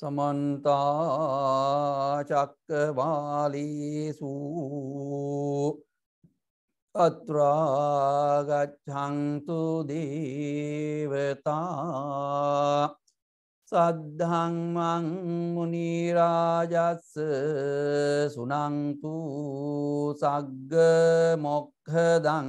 සමන්තාචක්කවාලීසු අත්‍රාගච්ඡන්තු දේවතා සද්ධංමං මුනිරාජස්ස සුනංතු සග්ග මොක්හදං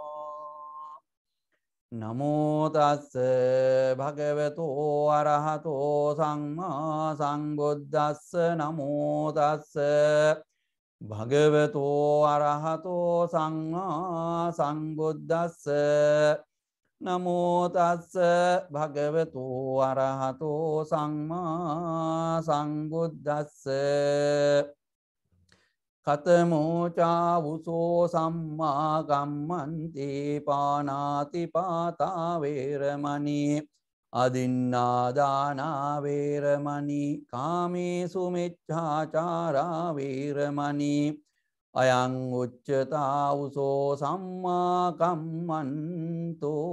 නමෝතස්ස භගවතෝ අරහතෝ සංමා සංබුද්ධස්ස නමෝතස්ස භගවතෝ අරහතෝ සංමා සංබුද්ධස්ස නමෝතස්ස භගවතෝ අරහතෝ සංමා සංබුද්ධස්ස කතමෝචාවුසෝ සම්මා ගම්මන්ති පානාති පාතාවේරමනී අදින්නාදානාවේරමනී කාමේ සුමිච්චාචාරාවේරමනී අයං උච්චතාවුසෝ සම්මාකම්මන්තෝ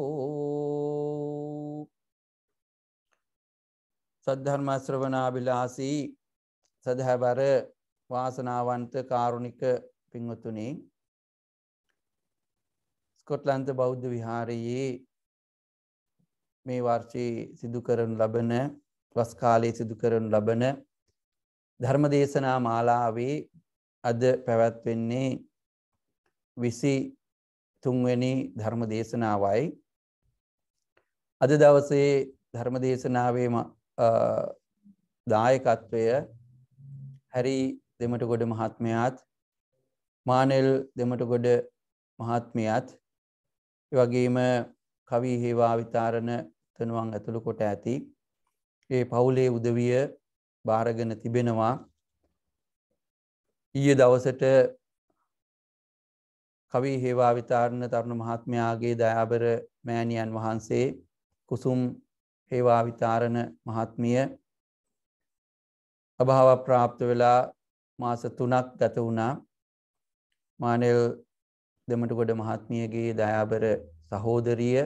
සද්ධර්මශ්‍රවනා බිලාසී සදහැබර වාසනාවන්ත කාරුණික පින්වතුනි ස්කොට්ලන්ත බෞද්ධ විහාරයේ මේ වර්ෂයේ සිදු කරන ලබන වස් කාලයේ සිදු කරන ලබන ධර්මදේශනා මාලාවේ අද පැවැත්වෙන්නේ 23 වෙනි ධර්මදේශනාවයි අද දවසේ ධර්මදේශනාවේ දායකත්වය හැරි දෙමටගොඩ මහත්මයාත් මානෙල් දෙමටගොඩ මහත්මයත් වගේම කවී හේවා විතාරණ තනුවන් ඇතුළු කොට ඇති ඒ පවුලේ උදවිය භාරගෙන තිබෙනවා ඊය දවසට කවී හේවා විතාරණ තරුණ මහත්මයාගේ දයාබර මෑණියන් වහන්සේ කුසුම් හේවා විතාරණ මහත්මිය අභාව ප්‍රාප්ත වෙලා මාස 3ක් ගත වුණා මානෙල් දෙමටගොඩ මහත්මියගේ දයාබර සහෝදරිය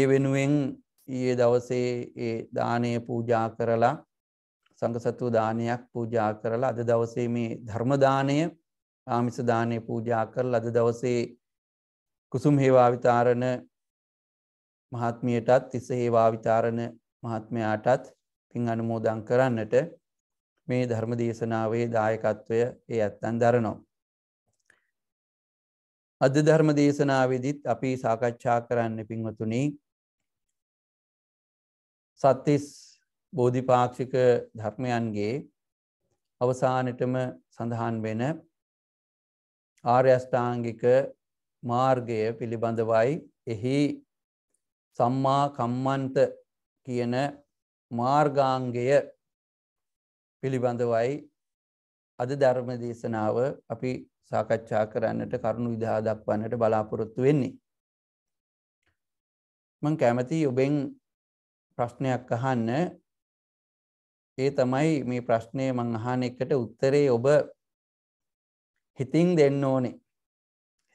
ඒ වෙනුවෙන් ඊයේ දවසේ ඒ දානය පූජා කරලා සංඝසතු දානයක් පූජා කරලා අද දවසේ මේ ධර්ම දානය ආමිස දානය පූජා කරලා අද දවසේ කුසුම් හේවා විතරණ මහත්මියටත් තිස්ස හේවා විතරණ මහත්මයාටත් පින් අනුමෝදන් කරන්නට මේ ධර්ම දේශනාවේ දායකත්වය ඒ ඇත්තන් දරනවා. අද ධර්ම දේශනාවේදීත් අපි සාකච්ඡා කරන්න පින්වතුනි සත්තිස් බෝධිපාක්ෂික ධර්මයන්ගේ අවසානටම සඳහන් වෙන ආර්ය අෂ්ටාංගික මාර්ගය පිළිබඳවයි එහි සම්මා කම්මන්ත කියන මාර්ගාංගය පිළිබඳවයි අද ධර්ම දේශනාව අපි සාකච්ඡා කරන්නට කරුණු විදහා දක්වන්නට බලාපොරොත්තු වෙන්නේ. මං කැමති ඔබෙන් ප්‍රශ්නයක් අහන්න ඒ තමයි මේ ප්‍රශ්නය මං අහන එකට උත්තරේ ඔබ හිතින් දෙන්න ඕනේ.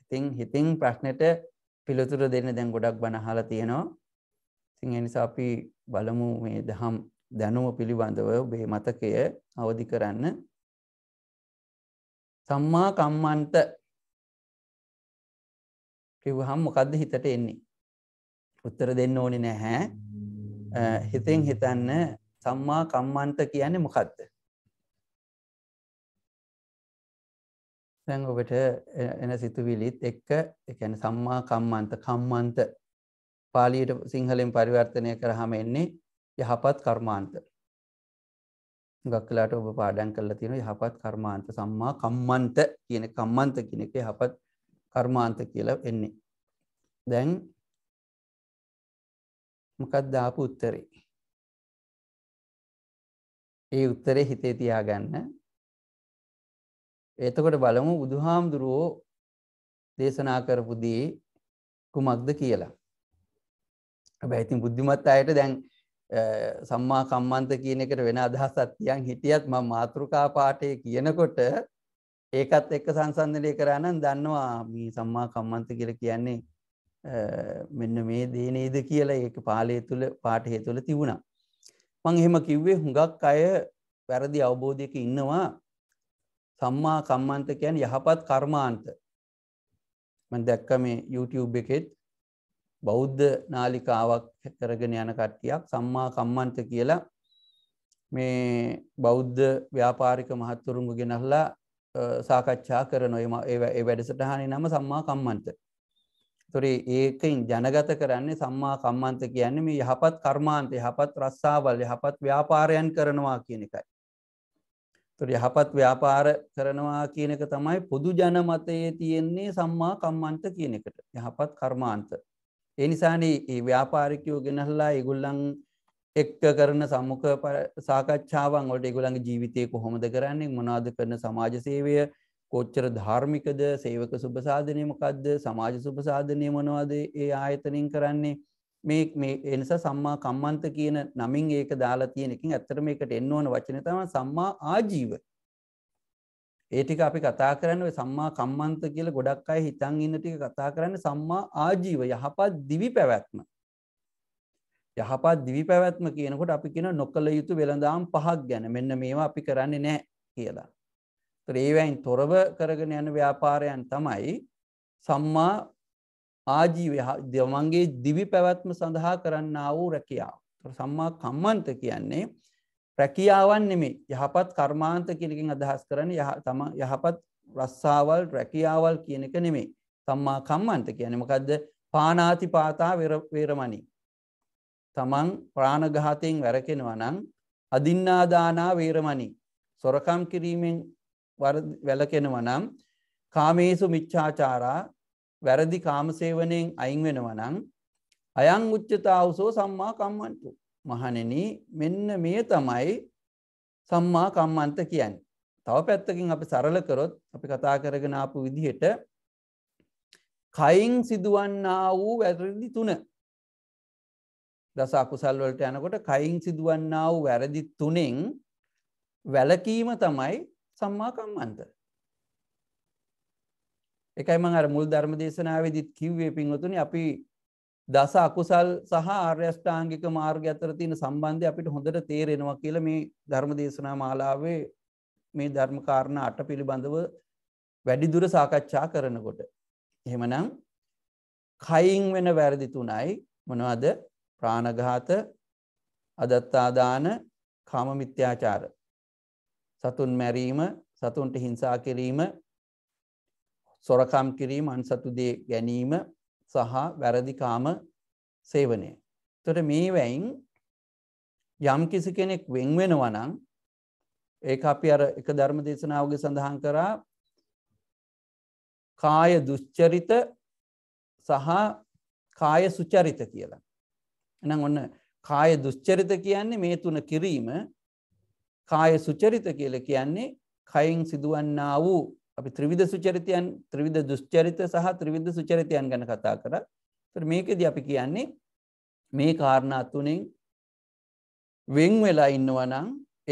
ඉතින් හිතින් ප්‍රශ්නෙට පිළිතුර දෙන්න දැන් ගොඩක් බණ අහලා තියෙනවා. ඉතින් ඒ නිසා අපි බලමු මේ දහම් දැනුම පිළිබඳව ඔබේ මතකය අවදි කරන්න සම්මා කම්මන්ත කිව්වහම මොකද්ද හිතට එන්නේ උත්තර දෙන්න ඕනේ නැහැ හිතෙන් හිතන්න සම්මා කම්මන්ත කියන්නේ මොකද්ද දැන් ඔබට එන සිතුවිලිත් එක්ක ඒ කියන්නේ සම්මා කම්මන්ත කම්මන්ත පාලියට සිංහලෙන් පරිවර්තනය කරාම එන්නේ යහපත් කර්මාන්ත ගක්ලාට ඔබ පාඩන් කරලා තියෙන යහපත් කර්මාන්ත සම්මා කම්මන්ත කියන කම්මන්ත කියන එක යහපත් කර්මාන්ත කියලා එන්නේ. දැන් මොකක්ද ආපු උත්තරේ? ඒ උත්තරේ හිතේ තියාගන්න. එතකොට බලමු බුදුහාමුදුරුවෝ දේශනා කරපු දේ කුමක්ද කියලා. හැබැයි ඉතින් බුද්ධිමත් අයට දැන් සම්මා කම්මන්ත කියන එකට වෙන අදහසක් තියන් හිටියත් මම මාතෘකා පාඩේ කියනකොට ඒකත් එක්ක සංසන්දනය කරා නම් දන්නවා මේ සම්මා කම්මන්ත කියලා කියන්නේ මෙන්න මේ දේ නේද කියලා ඒක පාළේ තුල පාඩේ තුල තිබුණා. මම එහෙම කිව්වේ හුඟක් අය වැරදි අවබෝධයක ඉන්නවා සම්මා කම්මන්ත කියන්නේ යහපත් කර්මාන්ත. මම දැක්ක මේ YouTube එකෙත් බෞද්ධ නාලිකාවක් කරගෙන යන කට්ටියක් සම්මා කම්මන්ත කියලා මේ බෞද්ධ ව්‍යාපාරික මහත්තුරුන්ගු ගෙනහලා සාකච්ඡා කරන ඒ වැඩසටහනි නම සම්මා කම්මන්ත. තුරේ ඒකයින් ජනගත කරන්නේ සම්මා කම්මන්ත කියන්නේ මේ යහපත් කර්මාන්ත යහපත් රස්සාවල් යහපත් ව්‍යාපාරයන් කරනවා කියන එකයි. තුර යහපත් ව්‍යාපාර කරනවා කියන එක තමයි පොදු ජනමතයේ තියෙන්නේ සම්මා කම්මන්ත කියන එකට යහපත් කර්මාන්ත. එනිසානේ ඒ ව්‍යාපාරිකයෝ ගෙනහල්ලා ඒගොල්ලන් එක්ක කරන සමුඛ සාකච්ඡාවන් වලට ඒගොල්ලන්ගේ ජීවිතය කොහොමද කරන්නේ මොනවද කරන සමාජ සේවය කොච්චර ධාර්මිකද සේවක සුබ සාධනය මොකද්ද සමාජ සුබ සාධනය මොනවද ඒ ආයතනින් කරන්නේ මේ මේ ඒ නිසා සම්මා කම්මන්ත කියන නමින් ඒක දාලා තියෙන එකකින් ඇත්තට මේකට එන්න ඕන වචනේ තමයි සම්මා ආජීව. ඒ ටික අපි කතා කරන්නේ ඔය සම්මා කම්මන්ත කියලා ගොඩක් අය හිතන් ඉන්න ටික කතා කරන්නේ සම්මා ආජීව යහපත් දිවි පැවැත්ම. යහපත් දිවි පැවැත්ම කියනකොට අපි කියන නොකල යුතු වෙළඳාම් පහක් ගැන මෙන්න මේවා අපි කරන්නේ නැහැ කියලා. ඒතර ඒවයින් තොරව කරගෙන යන ව්‍යාපාරයන් තමයි සම්මා ආජීව දවමන්ගේ දිවි පැවැත්ම සඳහා කරන්නා වූ රැකියාව. ඒතර සම්මා කම්මන්ත කියන්නේ රැකියාවන් නෙමේ යහපත් කර්මාන්ත කියලකින් අදහස් කරන තම යහපත් රස්සාවල් රැකියාවල් කියන එක නෙමේ සම්මා කම්මන්ත කියනමකදද පානාති පාතා වේරමණී. තමන් ප්‍රාණඝාතයෙන් වැරකෙනවා නම් අදින්නාදානා වේරමණී සොරකම් කිරීමෙන් වැලකෙනවා නම් කාමේසු මිච්ඡාචාරා වැරදි කාමසේවනයෙන් අයින් වෙනවා නම් අයං උච්චතාවසෝ සම්මා කම්මන්තු මහණෙනි මෙන්න මේ තමයි සම්මා කම්මන්ත කියන්නේ. තව පැත්තකින් අපි සරල කරොත් අපි කතා කරගෙන ආපු විදිහට කයින් සිදුවන්නා වූ වැරදි තුන දස අකුසල් වලට යනකොට කයින් සිදුවන්නා වූ වැරදි තුනෙන් වැළකීම තමයි සම්මා කම්මන්ත. එකයි මම අර මුල් ධර්ම දේශනාවේදීත් කිව්වේ පින්වතුනි අපි දස අකුසල් සහ ආර්යෂ්ඨාංගික මාර්ග අතර තියෙන සම්බන්ධය අපිට හොඳට තේරෙනවා කියලා මේ ධර්ම දේශනා මාලාවේ මේ ධර්ම කාරණා අට පිළිබඳව වැඩිදුර සාකච්ඡා කරනකොට එහෙමනම් කයින් වෙන වැරදි තුනයි මොනවද ප්‍රාණඝාත අදත්තාදාන කාම මිත්‍යාචාර සතුන් මැරීම සතුන්ට හිංසා කිරීම සොරකම් කිරීම අන්සතු දේ ගැනීම සහ වැරදිකාම සේවනය. තොට මේවැයින් යම් කිසි කෙනෙක් වෙන්වෙනවනං ඒ අපි අර එක ධර්ම දේශනාවග සඳහන් කරා කාය දුෂ්චරිත සහ කාය සුචරිත කියලා. එනම් ඔන්න කාය දුෂ්චරිත කියන්නේ මේ තුන කිරීම කාය සුචරිත කියල කියන්නේ කයින් සිදුවන්නා වූ අපි ත්‍රිවිධ සුචරිතයන් ත්‍රිවිධ දුෂ්චරිත සහ ත්‍රිවිධ සුචරිතයන් ගැන කතා කරා. ඒතර මේකෙදී අපි කියන්නේ මේ කාරණා තුනෙන් වෙන් වෙලා ඉන්නවා නම්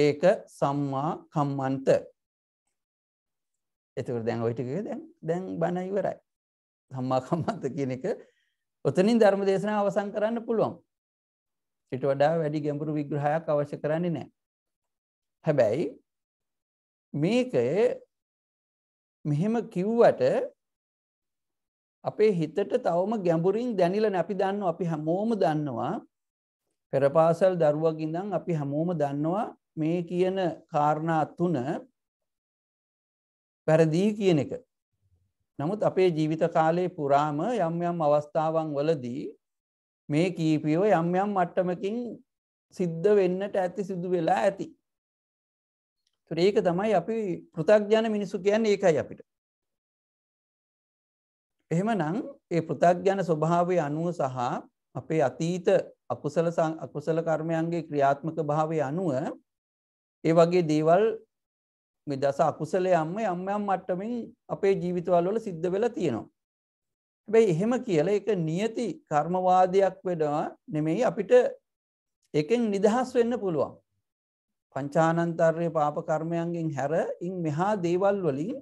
ඒක සම්මා කම්මන්ත. එතකොට දැන් ওই ටික දැන් දැන් බණ ඉවරයි. සම්මා කම්මන්ත කියන එක ඔතනින් ධර්ම දේශනාව අවසන් කරන්න පුළුවන්. ඊට වඩා වැඩි ගැඹුරු විග්‍රහයක් අවශ්‍ය කරන්නේ නැහැ. හැබැයි මේකේ මෙහෙම කිව්වට අපේ හිතට තවම ගැඹුරින් දැනිලා නැ අපි දන්නවා අපි හැමෝම දන්නවා පෙරපාසල් දරුවක ඉඳන් අපි හැමෝම දන්නවා මේ කියන කාරණා තුන වැරදී කියන එක. නමුත් අපේ ජීවිත කාලයේ පුරාම යම් යම් අවස්ථාවන් වලදී මේ කීපියව යම් යම් මට්ටමකින් සිද්ධ වෙන්නට ඇති සිදු වෙලා ඇති. තුර ඒක තමයි අපි පෘථක්ජාන මිනිසු කියන්න ඒකයි අපිට එහෙම නං ඒ පෘථක්ජාන ස්වභාවය අනුව සහ අපේ අතීත අකුසල අකුසල කර්මයන්ගේ ක්‍රියාත්මක භාවය අනුව ඒ වගේ දේවල් මේ දස අකුසලය අම්ම යම් යම් මට්ටමින් අපේ ජීවිතවල වල සිද්ධ වෙලා තියෙනවා. හැබැයි එහෙම කියලා ඒක නියති කර්මවාදයක් වෙනවා නෙමෙයි අපිට එකෙන් නිදහස් වෙන්න පුළුවන්. පංචානන්තර්ය පාප කර්මයන්ගෙන් හැර ඉන් මෙහා දේවල් වලින්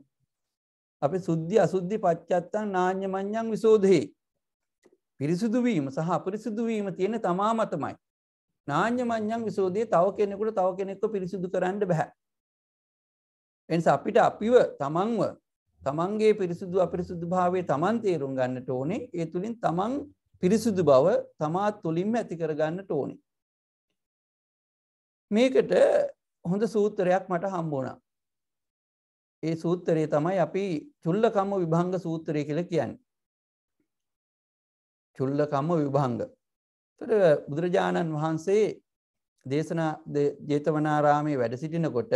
අපි සුද්ධි අසුද්ධි පච්චත්තන් නාඤ්‍යමඤ්ඤං විසෝධේ පිරිසුදු වීම සහ අපිරිසුදු වීම තියෙන තමා මතමයි නාඤ්‍යමඤ්ඤං විසෝධේ තව කෙනෙකුට තව කෙනෙක්ව පිරිසුදු කරන්න බෑ එනිසා අපිට අපිව තමන්ව තමන්ගේ පිරිසුදු අපිරිසුදු භාවයේ තමන් තේරුම් ගන්නට ඕනේ ඒ තුලින් තමන් පිරිසුදු බව තමා තුලින්ම ඇති කරගන්නට ඕනේ මේකට හොඳ සූත්‍රයක් මට හම්බෝනා. ඒ සූත්තරයේ තමයි අපි චුල්ලකම්ම විභංග සූත්‍රය කියලා කියන්නේ. චුල්ලකම්ම විභංග. ඒතර බුදුරජාණන් වහන්සේ දේශනා ජේතවනාරාමේ වැඩ සිටිනකොට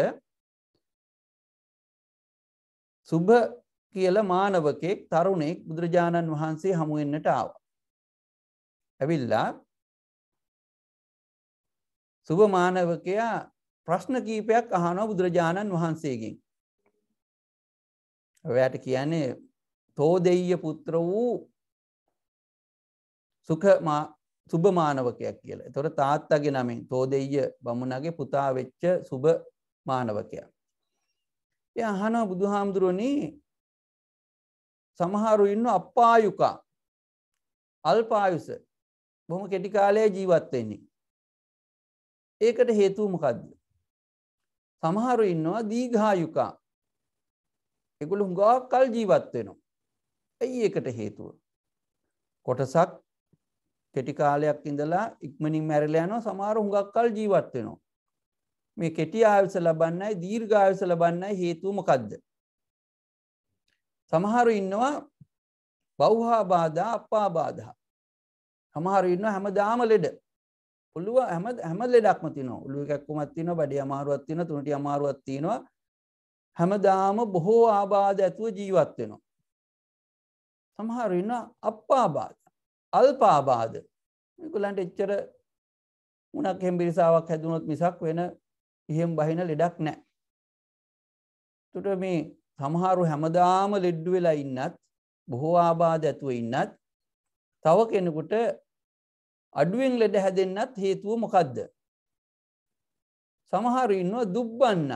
සුභ කියලා මානවකෙක් තරුණෙක් බුදුරජාණන් වහන්සේ හමු වෙන්නට ආවා. ඇවිල්ලා සුභ මානවකයා ප්‍රශ්න කීපයක් අහනවා බුදුරජාණන් වහන්සේගෙන්. ඔයාට කියන්නේ තෝදෙය්‍ය පුත්‍ර වූ සුඛ සුභ මානවකයක් කියලා. එතකොට තාත්තගේ නමෙන් තෝදෙය්‍ය බමුණගේ පුතා වෙච්ච සුභ මානවකයා. එයා අහනවා බුදුහාමුදුරනි සමහරු ඉන්න අපායුකා අල්පායුෂ බොහොම කෙටි කාලයේ ජීවත් වෙන්නේ. ඒකට හේතුවමකක්ද. සමහරු ඉන්නවා දීඝායුකා එකුළු හුඟා කල් ජීවත් වෙනවා. ඇයි ඒකට හේතුව. කොටසක් කෙටිකාලයක් ඉඳලා ඉක්මනින් මැරලයනෝ සමාර හුඟක් කල් ජීවත් වෙනවා. මේ කෙටි ආයුස ලබන්නයි දීර්ඝායුස ලබන්නයි හේතුවමකක්ද. සමහරු ඉන්නවා බෞහා බාධා අපා බාධා. සමහරු ඉන්නවා හැම දාම ලෙඩ ඔළුව හැම හැම ලෙඩක්ම තියෙනවා. ඔළුව එකක්කමක් තියෙනවා, බඩේ අමාරුවක් තියෙනවා, තුනටි අමාරුවක් තියෙනවා. හැමදාම බොහෝ ආබාධ ඇතුව ජීවත් වෙනවා. සමහර ඉන්න අප්පාබාධ, අල්පාබාධ. මේගොල්ලන්ට එච්චර උණක් හෙම්බිරිසාවක් හැදුනොත් මිසක් වෙන ඉහෙම් බහින ලෙඩක් නැහැ. එතකොට මේ සමහරු හැමදාම ලෙඩ වෙලා ඉන්නත්, බොහෝ ආබාධ ඇතුව ඉන්නත් තව කෙනෙකුට අඩුවෙන් ලෙඩ හැදෙන්නත් හේතුව මොකක්ද. සමහර ඉන්නවා දුබ්බන්න.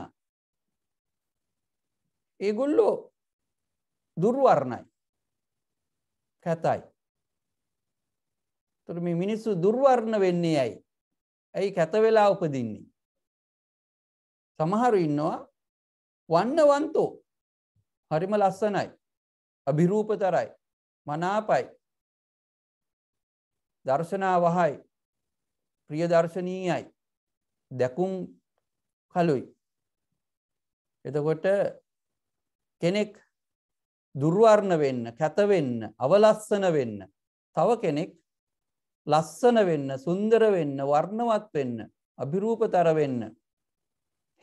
ඒගොල්ලෝ දුර්වර්ණයි. කැතයි. තොට මේ මිනිස්සු දුර්වර්ණ වෙන්නේ ඇයි. ඇයි කැතවෙලා උපදින්නේ. සමහරු ඉන්නවා වන්නවන්තෝ හරිම ලස්සනයි. අභිරූප තරයි. මනාපයි දර්ශනා වහයි ප්‍රිය දර්ශනීයයි දැකුම් කලුයි එතකොට කෙනෙක් දුර්වර්ණ වෙන්න කැතවෙන්න අවලස්සන වෙන්න තව කෙනෙක් ලස්සන වෙන්න සුන්දර වෙන්න වර්ණවත් වෙන්න අභිරූපතර වෙන්න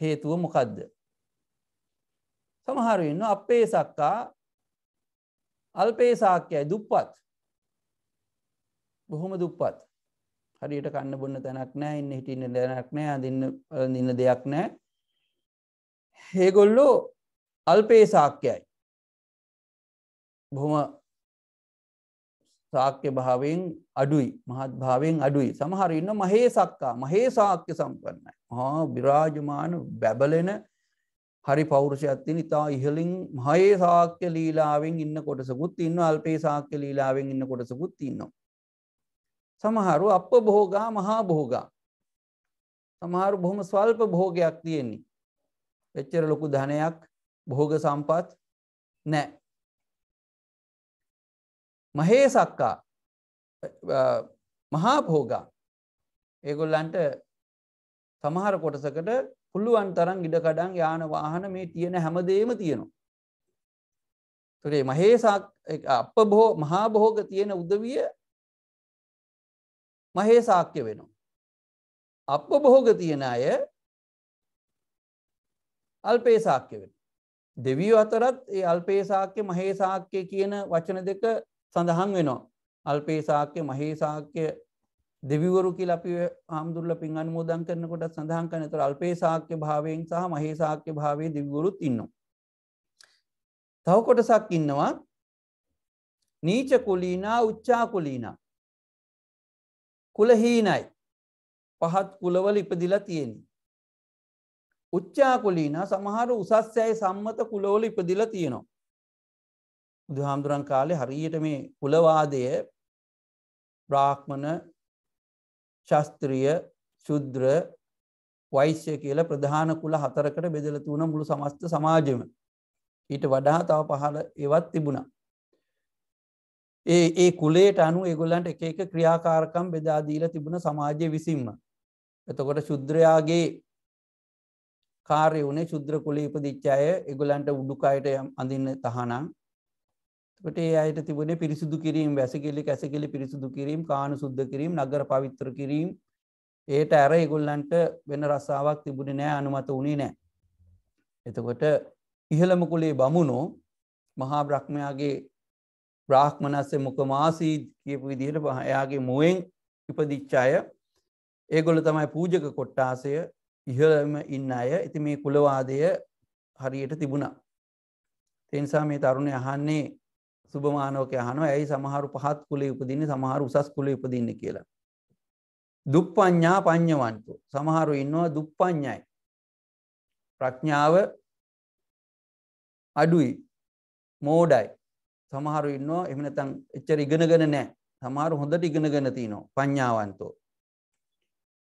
හේතුව මොකද්ද සමහරු ඉන්න අපේ සක්කා අල්පේ සාක්‍යයි දුප්පත් බොහොම දුප්පත් හරියට කන්න බොන්න තැනක් නෑ ඉන්න හිටින්න දැනක් නෑ අඳන්න ඉන්න දෙයක් නෑ හේගොල්ලෝ අල්පේ සාක්‍යයි බොහොම සාක්‍ය භාවෙන් අඩුයි මහත් භාවෙන් අඩුයි සමහර ඉන්න මහේ සක්කා මහේ සාක්‍ය සම්පන්නයි හා බිරාජමාන බැබලෙන හරි පෞරුෂයක්ත්තින ඉතා ඉහලින් මහයේ සාක්‍ය ලීලාවෙන් ඉන්න කොටසකුත් ඉන්න අල්පේ සාක්‍ය ලීලාවෙන් ඉන්න කොටසකුත් ඉන්නවා සමහරු අප බෝගා මහා බෝගා සමහරු බොහොම ස්වල්ප භෝගයක් තියෙන්නේ එච්චර ලොකු ධනයක් බොහෝග සම්පත් නෑ මහේ සක්කා මහා භෝගා ඒගොල්ලන්ට සමහර කොටසකට පුළුවන් තරම් ඉඩකඩන් යාන වාහන මේ තියෙන හැමදේම තියෙනවා තුරේ මහේසා අප බොහෝ මහා බොහෝග තියෙන උදවිය මහේ සාක්්‍ය වෙනවා. අප බොහෝග තියෙන අය අල්පේ සාක්්‍ය වෙන. දෙවිය අතරත් ඒ අල්පේ සාක්‍ය මහේ සාක්‍ය කියන වචන දෙක සඳහන් වෙනවා. අල්පේ සාක්‍ය මහේ සාක්‍ය දෙවිවරු කියල අපි හාමුදුරල පින් අන්මෝදන් කරනකොට සඳහන් කන තුර අල්පේ සාක්‍ය භාවයෙන් සහ මහේ සාක්‍ය භාවය දෙවිවරුත් ඉන්නවා. තව කොටසක් ඉන්නවා නීච කුලීනා උච්චා කුලීනා කුලහීනයි පහත් කුලවල ඉපදිලා තියෙන්නේ. උච්චාකුලීන සමහර උසස්යයි සම්මත කුලවල ඉපදිල තියෙනවා. බුදුහාමුදුරන් කාලේ හරියට මේ කුලවාදය බ්‍රාහ්මණ ශස්ත්‍රිය ශුද්‍ර වෛශ්‍ය කියලා ප්‍රධාන කුල හතරකට බෙදල තුන මුළු සමස්ත සමාජම ඊට වඩා තව පහළ ඒවත් තිබුණා ඒ ඒ කුලේට අනු ඒගොල්ලන්ට එක එක ක්‍රියාකාරකම් බෙදාදීල තිබුණ සමාජය විසින්ම. එතකොට ශුද්‍රයාගේ කාරය වුණේ ශුද්‍ර කුලීප දිච්චාය එගොලන්ට උඩුකායට අඳන්න තහනම් ට අයට තිබන පිරිසිදු කිරීම වැසකිලි ඇසකිලි පිරිසිදු කිරීම කානු සුද්ද කිරීම නගර පවිත්‍ර කිරීම ඒට ඇර එගොල්ලන්ට වෙන රස්සාාවක් තිබුණි නෑ අනුමත වුණේ නෑ. එතකොට ඉහළම කුලේ බමුණෝ මහා බ්‍රහ්මයාගේ බ්‍රාහ්මණස්ස මොකමාසී කියපු විදිහට එයාගේ මුවෙන් ඉපදිච්චාය ඒගොල තමයි පූජක කොට්ටාසය ඉහළම ඉන්න අය ඇති මේ කුලවාදය හරියට තිබුණා. තෙන්සා මේ තරුණය අහන්නේ සුභමානෝක අහනෝ ඇයි සමහරු පහත් කුල උපදින්න සමහර උසස් කුල උපදින්න කියලා. දුප්පඥා පඤ්ඥවන්තු සමහරු ඉන්නවා දුප්පඥයි. ප්‍රඥාව අඩුයි මෝඩයි සමහරු ඉන්නවා එහෙම නැත්නම් එච්චර ඉගෙනගෙන නැහැ. සමහරු හොඳට ඉගෙනගෙන තිනවා පඤ්ඤාවන්තෝ.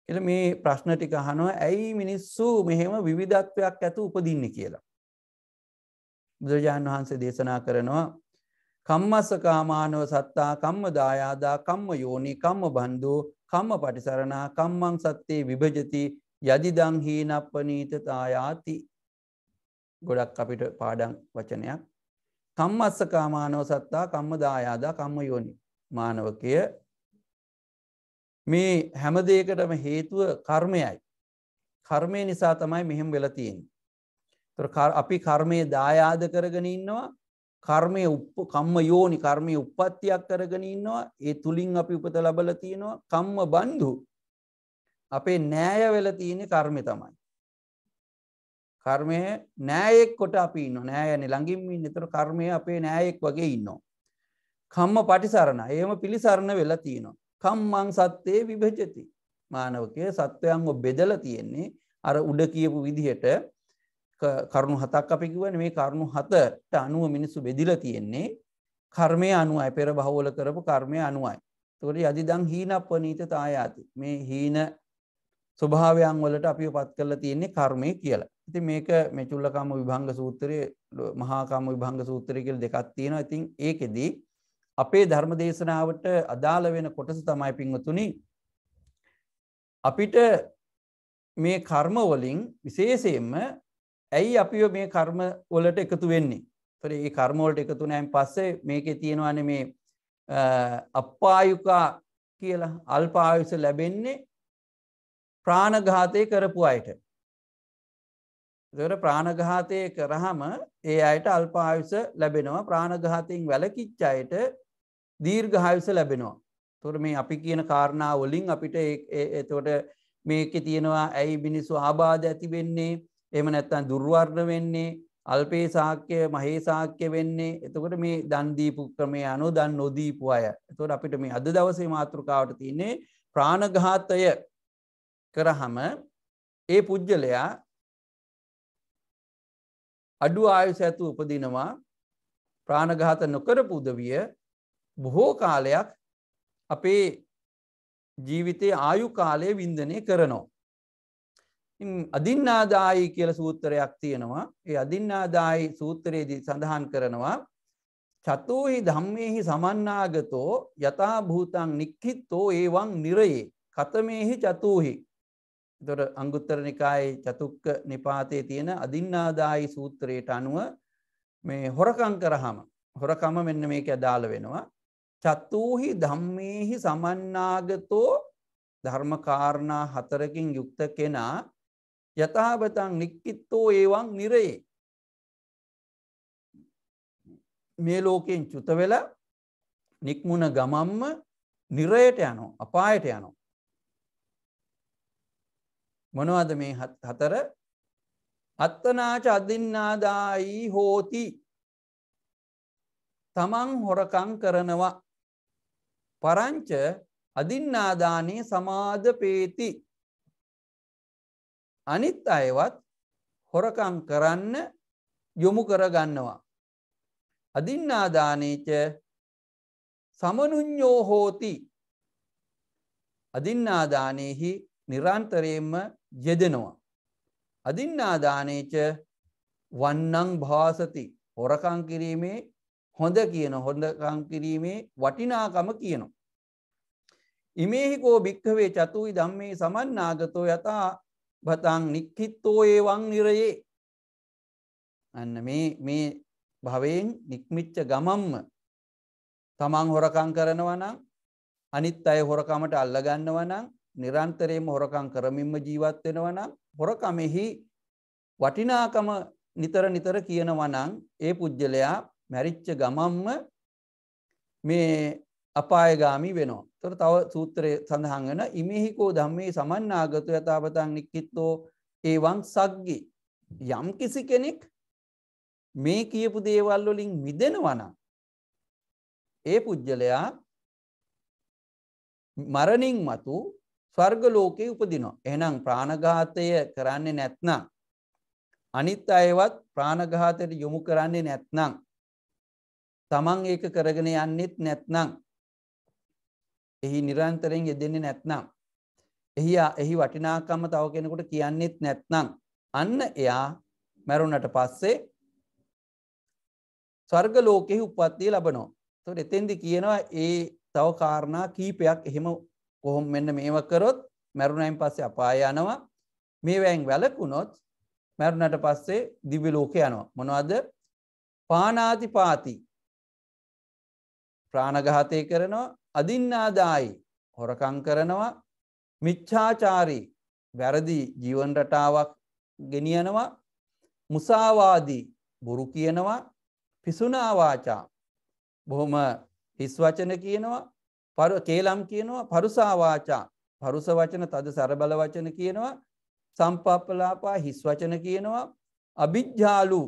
කියලා මේ ප්‍රශ්න ටික අහනවා ඇයි මිනිස්සු මෙහෙම විවිධත්වයක් ඇතුව උපදින්නේ කියලා. බුදුරජාණන් වහන්සේ දේශනා කරනවා කම්මස්සකාමානව සත්තා කම්ම දායාදා කම්ම යෝනි කම්ම බන්දු කම්ම පටිසරණා කම්මං සත්තේ විභජති යදිදං හීනප්පනීත තායාති ගොඩක් අපිට පාඩම් වචනයක් කම්මස්සකා මානව සත්තා කම්මදායාදා කම්ම යෝනි මානවකය මේ හැම දෙයකටම හේතුව කර්මයයි. කර්මය නිසා තමයි මෙහෙම වෙලතියෙන්. තොර අපි කර්මය දායාද කරගෙන ඉන්නවා කර්මය උප්ප කම්ම යෝනි කර්මය උපත්තියක් කරගෙන ඉන්නවා ඒ තුළින් අපි උපත ලබල තියෙනවා කම්ම බන්ධු අපේ නෑය වෙල තියෙන කර්මය තමයි. කර්මය නෑයෙක් කොට අපි ඉන්න නෑයන ළඟින්මින් එතර කර්මය අපේ නෑයෙක් වගේ ඉන්නවා. කම්ම පටිසරණ ඒම පිළිසරණ වෙලා තියෙනවා. කම්මං සත්‍යයේ විභජති මානවකය සත්වයන්ව බෙදල තියෙන්නේ අර උඩ කියපු විදිහට කරුණු හතක් අපි කිවන මේ කරුණු හතට අනුව මිනිස්සු බෙදිල තියෙන්නේ කර්මය අනුවයි පෙර බහෝල කරපු කර්මය අනුවයි. තොට යදිදං හීනක් වනීත තායාති මේ හීන ස්වභාවයන් වලට අපි පත් කරලා තියෙන්නේ කර්මය කියලා. ඉතින් මේක මෙචුල්ලකම විභංග සූත්‍රයේ මහාකම විභංග සූත්‍රය කියලා දෙකක් තියෙනවා. ඉතින් ඒකෙදී අපේ ධර්ම දේශනාවට අදාළ වෙන කොටස තමයි පින්වතුනි අපිට මේ කර්ම වලින් විශේෂයෙන්ම ඇයි අපිව මේ කර්ම වලට එකතු වෙන්නේ? ඒතර මේ කර්ම වලට එකතු වුණාන් පස්සේ මේකේ තියෙනවානේ මේ අපායුකා කියලා අල්පායුෂ ලැබෙන්නේ ප්‍රාණඝාතය කරපු අයට. දොර ප්‍රාණඝාතය කරහම ඒ අයට අල්පායුස ලැබෙනවා ප්‍රාණඝාතයෙන් වැලකිච්චායට දීර්ඝායුස ලැබෙනවා. තොර මේ අපි කියන කාරණා වලින් අපිට එතකොට මේකෙ තියෙනවා ඇයි මිනිස්සු ආබාධ ඇති වෙන්නේ එම නැත්තන් දුර්වර්ණ වෙන්නේ අල්පේ සාක්‍ය මහේ සාක්‍ය වෙන්නේ එතකොට මේ දන්දීපු ක්‍රමය අනු දන් නොදීපු අය එතොට අපිට මේ අද දවසේ මාතෘකාවට තියන්නේ ප්‍රාණඝාතය කරහම ඒ පුද්ගලයා අඩු ආයුෂ ඇතු උපදිනවා ප්‍රාණඝාත නොකරපු උදවිය බොහෝ කාලයක් අපේ ජීවිතයේ ආයු කාලය වින්දනය කරනවා. අදින්නාදායි කියල සූත්‍රයක් තියෙනවා ඒ අදින්නාදායි සූත්‍රයේදී සඳහන් කරනවා චතුහි ධම්මෙහි සමන්නාගතෝ යථභූතන් නික්හිත්තෝ ඒවන් නිරයේ කතමෙහි චතුහි එතකොට අංගුත්තර නිකායේ චතුක්ක නිපාතයේ තියෙන අදින්නාදායි සූත්‍රයට අනුව මේ හොරකම් කරාම හොරකම මෙන්න මේක අදාළ වෙනවා. චතුහි ධම්මේහි සමන්නාගතෝ ධර්මකාරණා හතරකින් යුක්ත කෙනා යථාබතං නික්කිත්තෝ ඒවං නිරේ මේ ලෝකයෙන් චුත වෙලා නික්මුණ ගමම්ම නිරයට යනවා අපායට යනවා මොනවද මේ හතර අත්තනාච අදින්නාදායි හෝති තමන් හොරකං කරනවා පරංච අදින්නාදානයේ සමාධ පේති අනිත් අයවත් හොරකං කරන්න යොමු කරගන්නවා අදින්නාදානේච සමනුඤ්ඤෝ හෝති අදින්නාදානෙහි නිරන්තරයෙන්ම යෙදෙනවා. අදින්නාදානේච වන්නං භාසති හොරකං කිරීමේ හොඳ කියන හොඳකං කිරීමේ වටිනාකම කියනවා. ඉමේහිකෝ භික්කවේ චතුයි ධම්මේ සමන්නාගතෝ යතා භතං නික්කිත්තෝ ඒවං නිරයේ අන්න මේ මේ භවයෙන් නික්මිච්ච ගමම්ම තමන් හොරකං කරනවනම් අනිත් අය හොරකමට අල්ලගන්නවනම් නිරන්තරයෙන්ම හොරකම් කරමින්ම ජීවත් වෙනවා නම් හොරකමෙහි වටිනාකම නිතර නිතර කියනවා නම් ඒ පුජ්‍යලයා මැරිච්ච ගමම්ම මේ අපායගාමි වෙනවා. ඒතර තව සූත්‍රයේ සඳහන් වෙන ඉමේහිකෝ ධම්මේ සමන්නාගතෝ යථාපතං නික්කිට්තෝ ඒවං සග්ගි යම් කිසි කෙනෙක් මේ කියපු දේවල් වලින් මිදෙනවා නම් ඒ පුජ්‍යලයා මරණින් මතු ස්වර්ග ලෝකේ උපදිනවා. එහෙනම් ප්‍රාණඝාතය කරන්නේ නැත්නම් අනිත් අයවත් ප්‍රාණඝාතයට යොමු කරන්නේ නැත්නම් තමන් ඒක කරගෙන යන්නෙත් නැත්නම් එහි නිරන්තරයෙන් යෙදෙන්නේ නැත්නම් එහි එහි වටිනාකම තව කෙනෙකුට කියන්නෙත් නැත්නම් අන්න එයා මැරුණට පස්සේ ස්වර්ග ලෝකෙහි උප්පත්තිය ලබනවා. එතකොට එතෙන්දි කියනවා ඒ තව කාරණා කීපයක් එහෙම කොහොම මෙන්න මේව කරොත් මැරුණයින් පස්සේ අපාය යනවා මේවැයින් වැළකුණොත් මැරුණට පස්සේ දිව්‍ය ලෝකේ යනවා මොනවද පානාති පාති ප්‍රාණඝාතය කරනවා අදින්නාදායි හොරකම් කරනවා මිච්ඡාචාරී වැරදි ජීවන රටාවක් ගෙනියනවා මුසාවාදී බොරු කියනවා පිසුනා වාචා බොහොම හිස් වචන කියනවා පරු කේලම් කියනවා පරුසා වාචා. පරුස වචන තද සරබල වචන කියනවා. සම්පප්පලාපා හිස් වචන කියනවා. අභිජ්ජාලු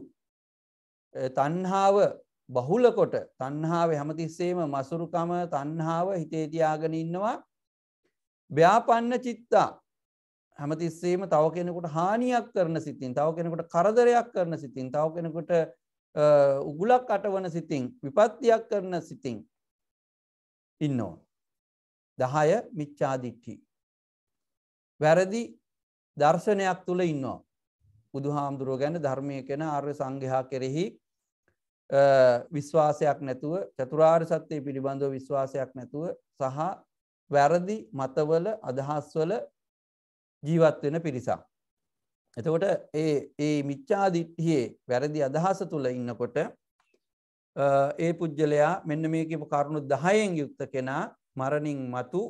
තණ්හාව බහුල කොට තණ්හාව හැමතිස්සේම මසුරුකම තණ්හාව හිතේ තියාගෙන ඉන්නවා. ව්‍යාපන්න චිත්තා හැමතිස්සේම තව කෙනෙකුට හානියක් කරන සිතින් තව කෙනෙකුට කරදරයක් කරන සිතින් තව කෙනෙකුට උගුලක් අටවන සිතින් විපත්තියක් කරන සිතින් ඉන්න ඕන. 10 මිච්ඡාදිට්ඨි. වැරදි දර්ශනයක් තුල ඉන්නවා. බුදුහාමුදුරුවෝ ගැන ධර්මයේ කෙන ආර්ය සංඝයා කෙරෙහි විශ්වාසයක් නැතුව චතුරාර්ය සත්‍ය පිළිබඳව විශ්වාසයක් නැතුව සහ වැරදි මතවල අදහස්වල ජීවත් වෙන පිරිසක්. එතකොට ඒ ඒ මිච්ඡාදිට්ඨියේ වැරදි අදහස තුල ඉන්නකොට ඒ පුද්ගලයා මෙන්න මේකපු කරුණු දහයෙන් යුක්ත කෙනා මරණින් මතු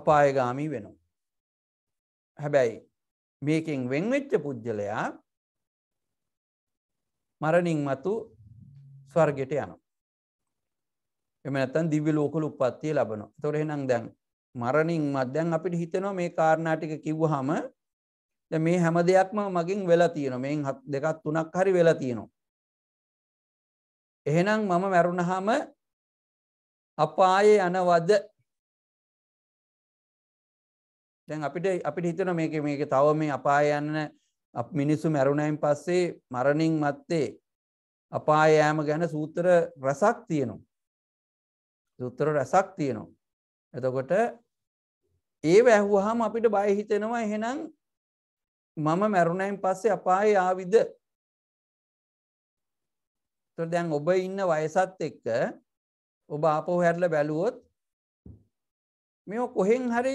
අපායගාමී වෙනවා. හැබැයි මේකෙන් වෙන්වෙච්ච පුද්ගලයා මරණින් මතු ස්වර්ගෙට යන. එමනතන් දිවි ලෝකල උපත්තිය ලබනවා තොරහෙනම් දැන් මරණින් මත් දැන් අපිට හිතනවා මේ කාරණාටික කිව්ව හම ද මේ හැම දෙයක්ම මගින් වෙලා තියෙන මෙන් දෙකත් තුනක් හරි වෙලා තියෙනවා. එහෙනම් මම මැරුණහම අපායේ යනවද දැන් අපිට අපිට හිතන මේක මේක තව මේ අපාය යන්න මිනිස්සු මැරුණයින් පස්සේ මරණින් මත්තේ අපාය යෑම ගැන සූත්‍ර රසක් තියෙනවා. සූත්‍ර රසක් තියෙනවා. එතකොට ඒව ඇහුවහම අපිට බය හිතෙනවා එහෙනම් මම මැරුණයින් පස්සේ අපාය ආවිද දැන් ඔබ ඉන්න වයසත් එක්ක ඔබ ආපහු හැරල බැලුවොත් මෙ කොහෙන් හරි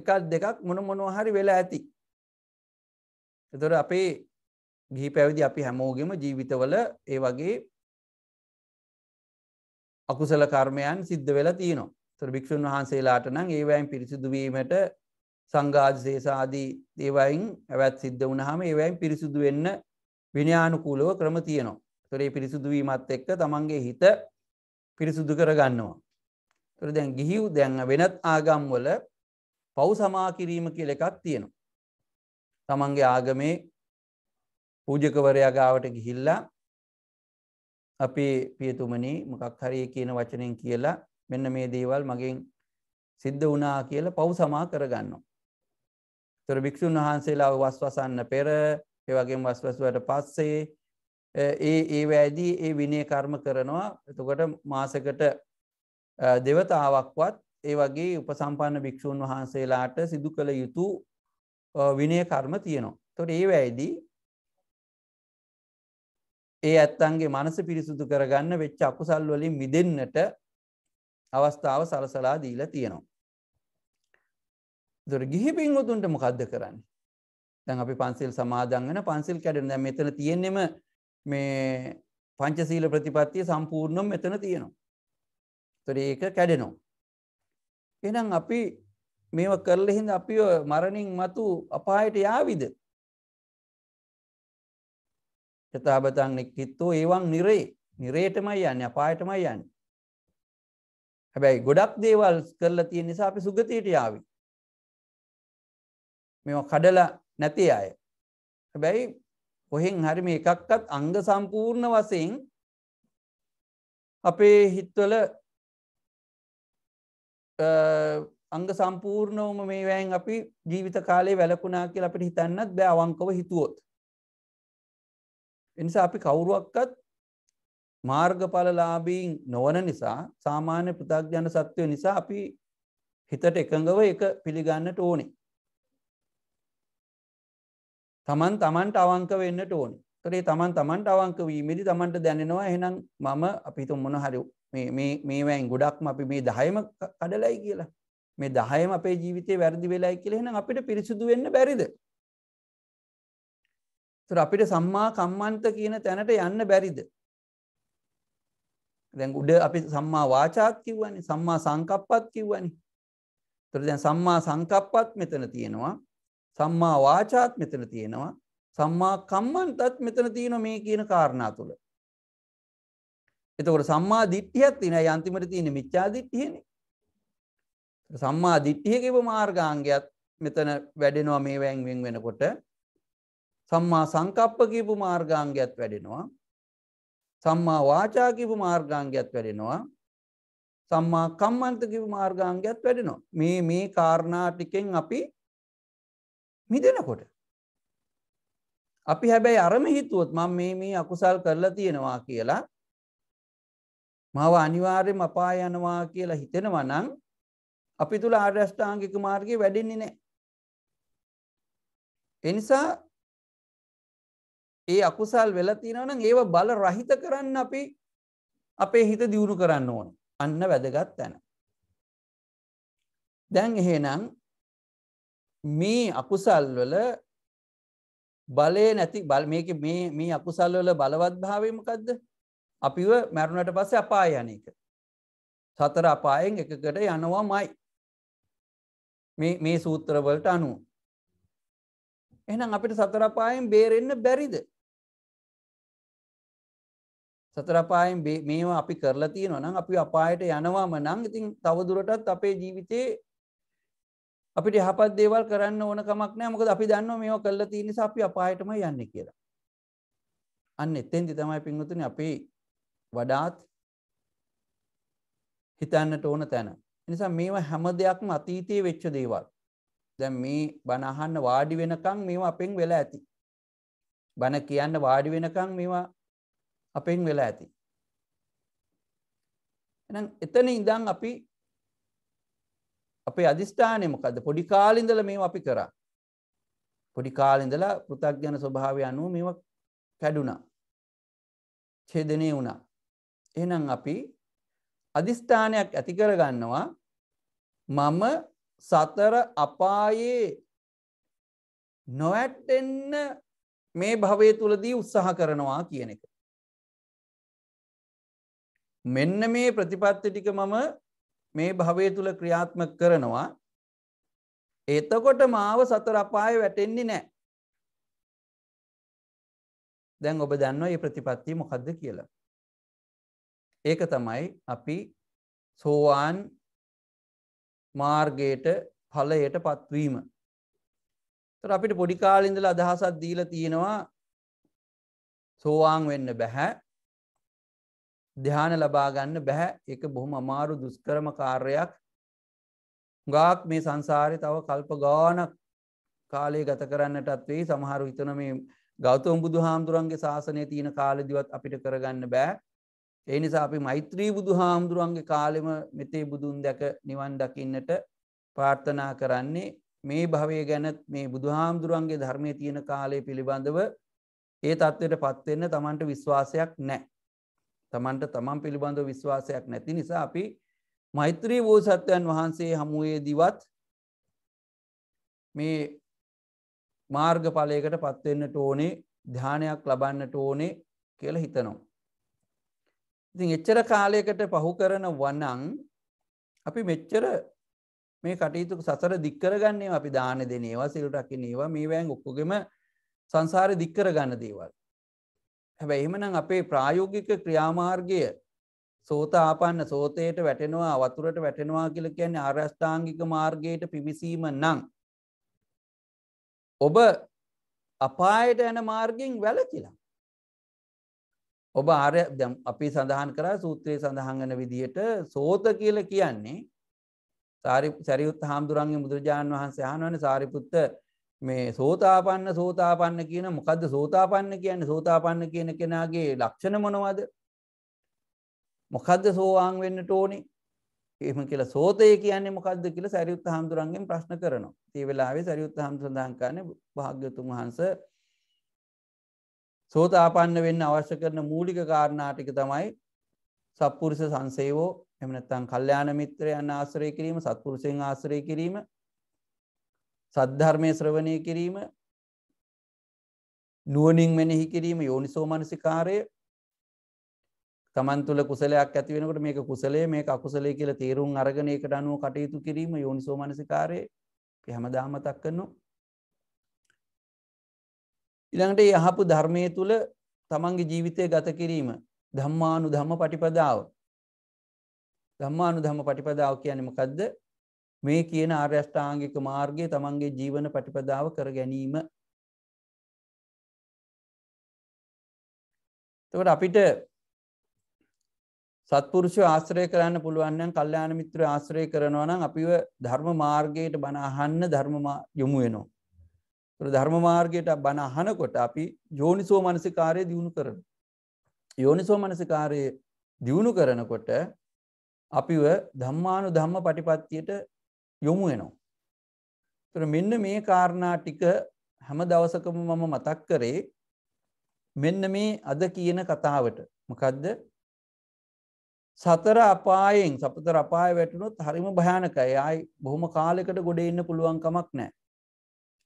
එකක් දෙකක් මොන මොනෝ හරි වෙලා ඇති එතොට අපේ ගිහි පැවිදි අපි හැමෝගෙම ජීවිතවල ඒ වගේ අකුසල කර්මයන් සිද්ධ වෙලා තියනවා තොර භික්‍ෂූන් වහන්සේලාට නම් ඒවයින් පිරිසිදුවීමට සංඝාධශේෂ ආදී දේවයින් ඇවැත් සිද්ධ වුණහම ඒවයින් පිරිසුදු වෙන්න විනයානුකූලව ක්‍රම තියෙනවා. තොරේ පිරිසුදුවීමත් එක්ක තමන්ගේ හිත පිරිසුදු කරගන්නවා. තොර දැන් ගිහිව් දැන් වෙනත් ආගම්වල පව් සමාකිරීම කියල එකක් තියෙනවා. තමන්ගේ ආගමේ පූජකවරයා ගාවට ගිහිල්ලා අපේ පියතුමනි මොකක් හරිය කියන වචනෙන් කියලා මෙන්න මේ දේවල් මගෙන් සිද්ධ වනා කියල පව් සමා කරගන්නවා. තොර භික්‍ෂූන් වහන්සේලා වස්වසන්න පෙර ඒවගේ වස්වසුවට පස්සේ ඒ ඒ වැදී ඒ විනේ කර්ම කරනවා එතකොට මාසකට දෙවතාවක්වත් ඒ වගේ උපසම්පන්න භික්‍ෂූන් වහන්සේලාට සිදු කළ යුතු විනය කර්ම තියෙනවා. තොට ඒ වැයිදී ඒ ඇත්තන්ගේ මනස පිරිසුදු කරගන්න වෙච්ච අකුසල් වලින් මිදන්නට අවස්ථාව සලසලා දීලා තියෙනවා. දොර ගිහි පින්වතුන්ට මොකක්ද කරන්න දැන් අපි පන්සිල් සමාදන් වෙන පන්සිල් කැඩෙන දැන් මෙතන තියෙන්නෙම මේ පංචශීල ප්‍රතිපත්තිය සම්පූර්ණයෙන් මෙතන තියෙනවා. ඒතර ඒක කැඩෙනවා. එහෙනම් අපි මේව කරලා හින්දා අපිව මරණින් මතු අපායට යාවිද? යථාබතං නික්කිට්තෝ එවං නිරේ. නිරේටමයි යන්නේ අපායටමයි යන්නේ. හැබැයි ගොඩක් දේවල් කරලා තියෙන නිසා අපි සුගතියට යාවි. මෙ කඩලා නැති අය. හැබැයි කොහෙන් හරි මේ එකක්කත් අංග සම්පූර්ණ වසයෙන් අපේ හිත්වල අංග සම්පූර්ණවම මේ වෑන් අපි ජීවිත කාලේ වැලකුණා කියලා අපිට හිතන්නත් බෑ අවංකව හිතුවොත්. එනිසා අපි කවුරුවක්කත් මාර්ගඵලලාබීන් නොවන නිසා සාමාන්‍ය පෘථග්ජන සත්වය නිසා අපි හිතට එකඟව එක පිළිගන්නට ඕනේ. තමන් තමන්ට අවංක වෙන්නට ඕනි තරේ තමන් තමන්ට අවංක වීමදි තමන්ට දැනෙනවා එහෙනම් මම අපිතු මොන හරි මේවැයින් ගොඩක්ම අපි මේ දහයම කඩලයි කියලා මේ දහයම අපේ ජීවිතය වැරදි වෙලායි කියලා එහෙනම් අපිට පිරිසුදු වෙන්න බැරිද තුර අපිට සම්මා කම්මන්ත කියන තැනට යන්න බැරිද දැන් උඩ අපි සම්මා වාචාත් කිව්වනි සම්මා සංකප්පත් කිව්වනි තුර දැන් සම්මා සංකප්පත් මෙතන තියෙනවා සම්මා වාචාත් මෙතන තියෙනවා සම්මා කම්මන්තත් මෙතන තියෙනවා මේ කියන කාරණා තුල. එතකොට සම්මා දිට්ඨියක් තියෙනවා අන්තිමට තියෙන මිච්ඡා දිට්ඨියනේ. සම්මා දිට්ඨිය කියව මාර්ගාංගයත් මෙතන වැඩෙනවා මේ වැයෙන් වෙන් වෙනකොට සම්මා සංකප්ප කියපු මාර්ගාංගයත් වැඩෙනවා සම්මා වාචා කියපු මාර්ගාංගයත් වැඩෙනවා සම්මා කම්මන්ත කියපු මාර්ගාංගයත් වැඩෙනවා මේ මේ කාරණා ටිකෙන් අපි මිදෙනකොට. අපි හැබැයි අරම හිතුවොත් මම මේ මේ අකුසල් කරලා තියෙනවා කියලා මව අනිවාර්යයෙන්ම අපාය යනවා කියලා හිතෙනවා නම් අපි තුල ආර්යෂ්ටාංගික මාර්ගයේ වැඩෙන්නේ නැහැ. ඒ නිසා ඒ අකුසල් වෙලා තියෙනවා නම් ඒව බල රහිත කරන්න අපි අපේ හිත දියුණු කරන්න ඕන. අන්න වැදගත් තැන. දැන් එහෙනම් මේ අකුසල් වල බලය නැති බල මේක මේ මේ අකුසල් වල බලවත් භාවයමකක්ද අපිව මැරුණට පස්සේ අපාය යන එක. සතර අපායෙන් එකකට යනවාමයි. මේ මේ සූත්‍ර වලට අනුව. එහෙනම් අපිට සතර අපායෙන් බේරෙන්න බැරිද? සතර අපායෙන් මේවා අපි කරලා තියෙනවා නම් අපි අපායට යනවාම නම් ඉතින් තව දුරටත් අපේ ජීවිතේ අපිට යහපත් දේවල් කරන්න ඕන කමක් නෑ මොකද අපි දන්න මේවා කල්ලා තියෙන නිසා අපි අපායටම යන්නේ කියලා. අන්න එතෙන්දි තමයි පින්වතුනි අපි වඩාත් හිතන්නට ඕන තැන. නිසා මේවා හැම දෙයක්ම අතීතයේ වෙච්ච දේවල්. දැන් මේ බණ අහන්න වාඩි වෙනකන් මේවා අපෙන් වෙලා ඇති. බණ කියන්න වාඩි වෙනකන් මේවා අපෙන් වෙලා ඇති. එහෙනම් එතන ඉඳන් අපි අපේ අධිෂ්ඨානය මොකද පොඩි කාලින්දල මේ අපි කරා. පොඩි කාලින්දලා පෘතක්ජන ස්වභාවය අනුව මෙම කැඩුනා. ඡේදනය වුණා. එහෙනම් අපි අධිෂ්ඨානයක් ඇති කරගන්නවා මම සතර අපායේ නොවැටෙන්න මේ භවය තුලදී උත්සාහ කරනවා කියන එක. මෙන්න මේ ප්‍රතිපත්ති ටික මම මේ භවය තුල ක්‍රියාත්මක කරනවා එතකොට මාව සතර අපායේ වැටෙන්නේ නැහැ. දැන් ඔබ දන්නවා මේ ප්‍රතිපත්තිය මොකද්ද කියලා. ඒක තමයි අපි සෝවාන් මාර්ගයට ඵලයට පත්වීම. ඒතර අපිට පොඩි කාලේ ඉඳලා අදහසක් දීලා තියෙනවා සෝවාන් වෙන්න බෑ ධ්‍යාන ලබා ගන්න බැහැ එක බොහොම අමාරු දුස්කරම කාර්යක් ගාක් මේ සංසාරය තව කල්ප ගානක් කාලය ගත කරන්නටත් වේ සමහරු හිතන මේ ගෞතම බුදු හාමුදුරන්ගේ ශාසනය තියෙන කාලදිවත් අපිට කරගන්න බෑ ඒ නිසා අපි මෛත්‍රී බුදු හාමුදුරුවන්ගේ කාලෙම මෙතේ බුදුන් දැක නිවන් දකින්නට ප්‍රාර්ථනා කරන්නේ මේ භවය ගැන මේ බුදු හාමුදුරුවන්ගේ ධර්මය තියෙන කාලය පිළිබඳව ඒ තත්ත්වයට පත්වෙන්න තමන්ට විශ්වාසයක් නෑ තමන්ට තමන් පිළිබඳව විශ්වාසයක් නැති නිසා අපි මෛත්‍රී වූ සත්වයන් වහන්සේ හමුවේ දිවත් මේ මාර්ග පලයකට පත්වෙන්නට ඕනේ ධ්‍යානයක් ලබන්නට ඕනේ කියල හිතනවා. ඉතින් එච්චර කාලයකට පහු කරන වනං අපි මෙච්චර මේ කටයුතු සසර දික්කරගන්නේ අපි දාන දෙනේවා සිල්ටක්කිනේවා මේ වෑන් ඔක්කොගෙම සංසාර දික්කරගන්න දේවල් හැබැ එහෙමනම් අපේ ප්‍රායෝගික ක්‍රියාමාර්ගය සෝත ආපන්න සෝතයට වැටෙනවා වතුරට වැටෙනවා කියල කියන්නේ අරස්ථාංගික මාර්ගයට පිවිසීම නං. ඔබ අපායට යන මාර්ගෙන් වැලකිලා. ඔබ ආරය දැම් අපි සඳහන් කරා සූත්‍රයේ සඳහංගන විදියට සෝත කියල කියන්නේ සැරියුත් හාමුදුරන්ගේ බුදුරජාණන් වහන්සේ හන් වන සාරිපුත්ත මේ සෝතාපන්න සෝතාපන්න කියන මොකක්ද සෝතාපන්න කියන්නේ සෝතාපන්න කියන කෙනාගේ ලක්ෂණ මොනවද මොකක්ද සෝවාන් වෙන්නට ඕනේ එහෙම කියලා සෝතය කියන්නේ මොකක්ද කියලා සරියුත් හාමුදුරන්ගෙන් ප්‍රශ්න කරනවා. ඒ වෙලාවේ සරියුත් හාමුදුරන් සඳහන් කරන්නේ භාග්‍යතුන් වහන්සේ සෝතාපන්න වෙන්න අවශ්‍ය කරන මූලික කාරණා ටික තමයි සත්පුරුෂ සංසේවෝ එහෙම නැත්නම් කල්යාණ මිත්‍රයන් ආශ්‍රය කිරීම, සත්පුරුෂයන් ආශ්‍රය කිරීම, සද්ධර්මය ශ්‍රවණය කිරීම නුවණින් මෙනෙහි කිරීම යෝනිසෝ මනසිකාරය තමන් තුළ කුසලයක් ඇති වෙනකොට මේක කුසලයේ මේක අකුසලයේ කියලා තීරුම් අරගෙන ඒකට අනුව කටයුතු කිරීම යෝනිසෝ මනසිකාරයේ අපි හැමදාම මතක් කරනවා ඊළඟට මේ අහපු ධර්මයේ තුල තමන්ගේ ජීවිතය ගත කිරීම ධම්මානුධම්ම පටිපදාව ධම්මානුධම්ම පටිපදාව කියන්නේ මොකද්ද මේ කියන ආර්යෂ්ඨාංගික මාර්ගය තමන්ගේ ජීවන පටිපදාව කර ගැනීම. තකට අපිට සත්පුරුෂය ආශ්‍රය කරන්න පුළුවන්යන් කල්්‍යාන මිත්‍ර ආශ්‍රය කරනවා නම් අපිව ධර්ම මාර්ගයට බණහන්න ධර්ම යොමු වෙනවා. ධර්ම මාර්ගයට බණහනකොට අපි යෝනිසෝ මනසිකාරය දියුණු කරන. යෝනිසෝ මනසිකාරය දියුණු කරනකොට අපිව ධම්මානු ධම්ම පටිපත්තියට යොමු වෙනවා. ඒතර මෙන්න මේ කාරණා ටික හැම දවසකම මම මතක් කරේ මෙන්න මේ අද කියන කතාවට. මොකද්ද? සතර අපායෙන් සතර අපාය වැටුණොත් හරිම භයානකයි. ආයි බොහොම කාලයකට ගොඩ එන්න පුළුවන් කමක් නැහැ.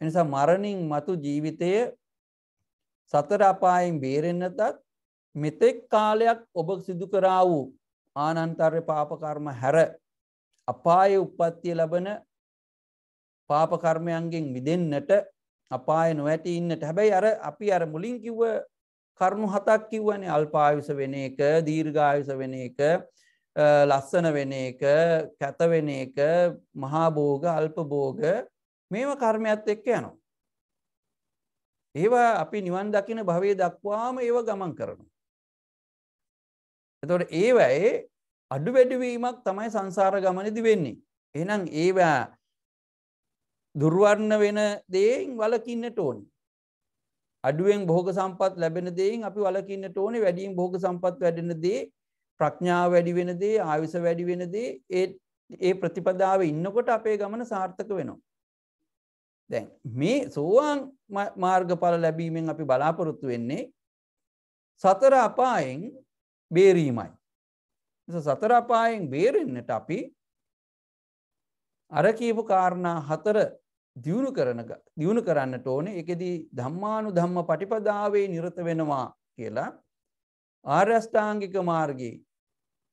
එනිසා මරණින් මතු ජීවිතය සතර අපායෙන් බේරෙන්නටත් මෙතෙක් කාලයක් ඔබ සිදු කරා වූ ආනන්තර්ය පාප කර්ම හැර අපායේ උප්පත්තිය ලබන පාප කර්මයන්ගෙන් මිදෙන්නට අපාය නොවැටි ඉන්නට හැබැයි අර අපි අර මුලින් කිව්ව කරුණු හතක් කිව්වනේ අල්පායුෂ වෙන එක දීර්ඝායුෂ වෙන එක ලස්සන වෙන එක කැත වෙන එක මහා භෝග අල්ප භෝග මේව කර්මයත් එක්ක යනවා ඒවා අපි නිවන් දකින භවයේ දක්වාම ඒව ගමන් කරනවා එතකොට ඒවයේ අඩු වැඩිවීමක් තමයි සංසාර ගමනදි වෙන්නේ. එනම් ඒවා දුර්වර්ණ වෙන දේෙන් වලකින්නට ඕනි. අඩුවෙන් බොහෝග සම්පත් ලැබෙන දෙයින් අපි වලකින්නට ඕනේ වැඩියෙන් බොහෝග සම්පත් වැඩෙන දේ ප්‍රඥාව වැඩි වෙන දේ ආයුෂ වැඩි වෙන දේ ඒ ඒ ප්‍රතිපදාව ඉන්නකොට අපේ ගමන සාර්ථක වෙනවා. දැන් මේ සෝවාන් මාර්ගඵල ලැබීමෙන් අපි බලාපොරොත්තු වෙන්නේ සතර අපායෙන් බේරීමයි. සතර අපායෙන් බේරෙන්නට අපි අර කියපු කාරණා හතර දියුණු කරන දියුණු කරන්නට ඕනේ. ඒකෙදී ධම්මානු ධම්ම පටිපදාවේ නිරත වෙනවා කියලා ආර්ය අෂ්ටාංගික මාර්ගයේ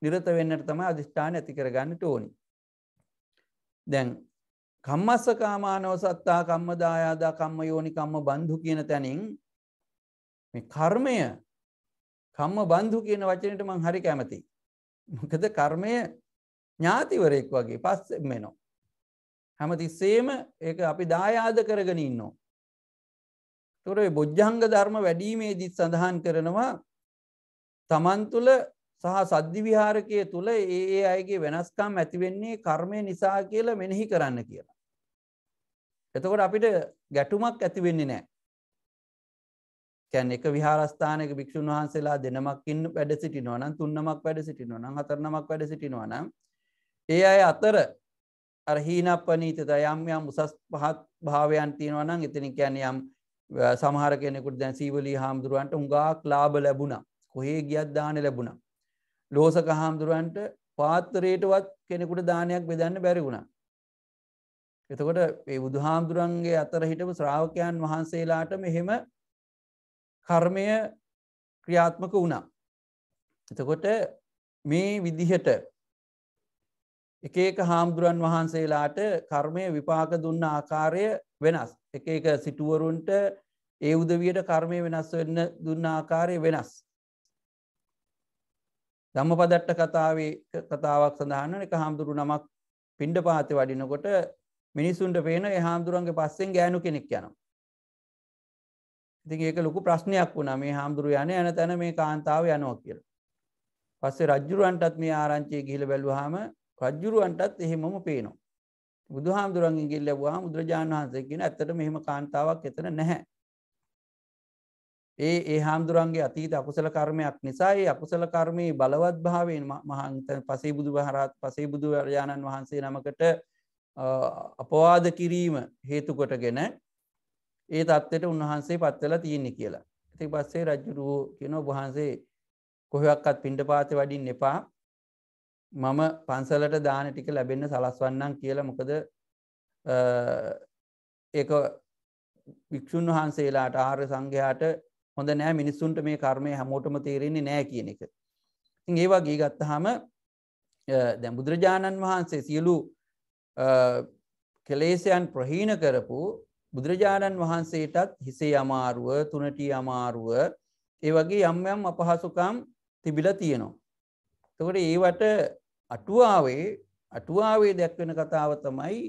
නිරත වෙන්නට තමයි අදිෂ්ඨාන ඇති කරගන්නට ඕනේ. දැන් කම්මස්සකාමානව සත්තා කම්මදායාදා කම්ම යෝනි කම්ම බන්ධු කියන තැනින් මේ කර්මය කම්ම බන්ධු කියන වචනයට මං හරි කැමතියි. මොකද කර්මය ඥාතිවරයෙක් වගේ පස් මෙනෝ. හැම තිස්සේම ඒ අපි දායාද කරගෙන ඉන්නවා. තුොරේ බොජ්ජංග ධර්ම වැඩීමේදී සඳහන් කරනවා තමන් තුළ සහ සද්ධි විහාරකය තුළ ඒ ඒ අයගේ වෙනස්කම් ඇතිවෙන්නේ කර්මය නිසා කියලා මෙනෙහි කරන්න කියලා. එතකොට අපිට ගැටුමක් ඇතිවෙන්නේ නෑ. කැන් එක විහාරස්ථානක භික්‍ෂූන් වහන්සේලා දෙනමක් ඉන්න වැඩ සිටිනවා නම් තුන්නමක් වැඩ සිටිනවා නම් හතරනමක් වැඩ සිටිනවා නම් ඒ අය අතර අරහීනපනීතත යම් යම් උසස් පහත් භාවයන් තියෙනවා නම් එතන කියන්නේ යම් සමහර කෙනෙකුට දැන් සීවලී හාමුදුරුවන්ට උඟාක් ලාභ ලැබුණා කොහේ ගියත් දාන ලැබුණා ලෝසක හාමුදුරුවන්ට පාත්තරයටවත් කෙනෙකුට දානයක් බෙදන්න බැරි වුණා එතකොට ඒ බුදු හාමුදුරන්ගේ අතර හිටපු ශ්‍රාවකයන් වහන්සේලාට මෙහෙම කර්මය ක්‍රියාත්මක වුණා. එතකොට මේ විදිහට එක එක හාමුදුරන් වහන්සේලාට කර්මය විපාක දුන්න ආකාරය වෙනස්. එක එක සිටුවරුන්ට ඒ උදවියට කර්මය වෙනස් වෙන්න දුන්න ආකාරය වෙනස්. ධම්මපදට්ට කතාවේ කතාවක් සඳහන් එක හාමුදුරු නමක් පිණ්ඩපාතේ වඩිනකොට මිනිසුන්ට පේන ඒ හාමුදුරන්ගේ පස්සෙන් ගෑනු කෙනෙක් යනවා. ඉතින් ඒක ලොකු ප්‍රශ්නයක් වුණා මේ හාමුදුරු යන යන තැන මේ කාන්තාව යනවා කියලා. පස්සේ රජුරවන්ටත් මේ ආරංචිය ගිහිල්ලා බැලුවාම රජුරවන්ටත් එහෙමම පේනවා. බුදුහාමුදුරන්ගෙන් ගිහිල්ලා ලැබුවාම බුදුරජාණන් වහන්සේ කියන ඇත්තට මෙහෙම කාන්තාවක් එතන නැහැ. ඒ ඒ හාමුදුරන්ගේ අතීත අකුසල කර්මයක් නිසා ඒ අකුසල කර්මයේ බලවත් භාවයෙන් මහන්ත පසේ බුදුහරහත් පසේ බුදුරජාණන් වහන්සේ නමකට අපවාද කිරීම හේතු කොටගෙන ඒ තත්ත්වයට උන්වහන්සේ පත්වෙලා තියෙන්නේ කියලා. ඉති පස්සේ රජ්ජුරුවෝ කියන වහන්සේ කොහොක්කත් පින්ඩ පාත වඩින් එපා මම පන්සලට දාන ටික ලැබෙන්න සලස්වන්නම් කියලා මොකද ඒ භික්‍ෂූන් වහන්සේලාට ආර්ය සංඝයාට හොඳ නෑ මිනිස්සුන්ට මේ කර්මය හැමෝටම තේරෙන්නේ නෑ කියන එක. ඉතින් ඒ වගේ ගත්තාම දැන් බුදුරජාණන් වහන්සේ සියලු කෙලේශයන් ප්‍රහීන කරපු බුදුරජාණන් වහන්සේටත් හිසේ අමාරුව තුනටී අමාරුව ඒ වගේ යම් යම් අපහසුකම් තිබිලා තියෙනවා. එතකොට ඒවට අටුවාවේ අටුවාවේ දැක්වෙන කතාව තමයි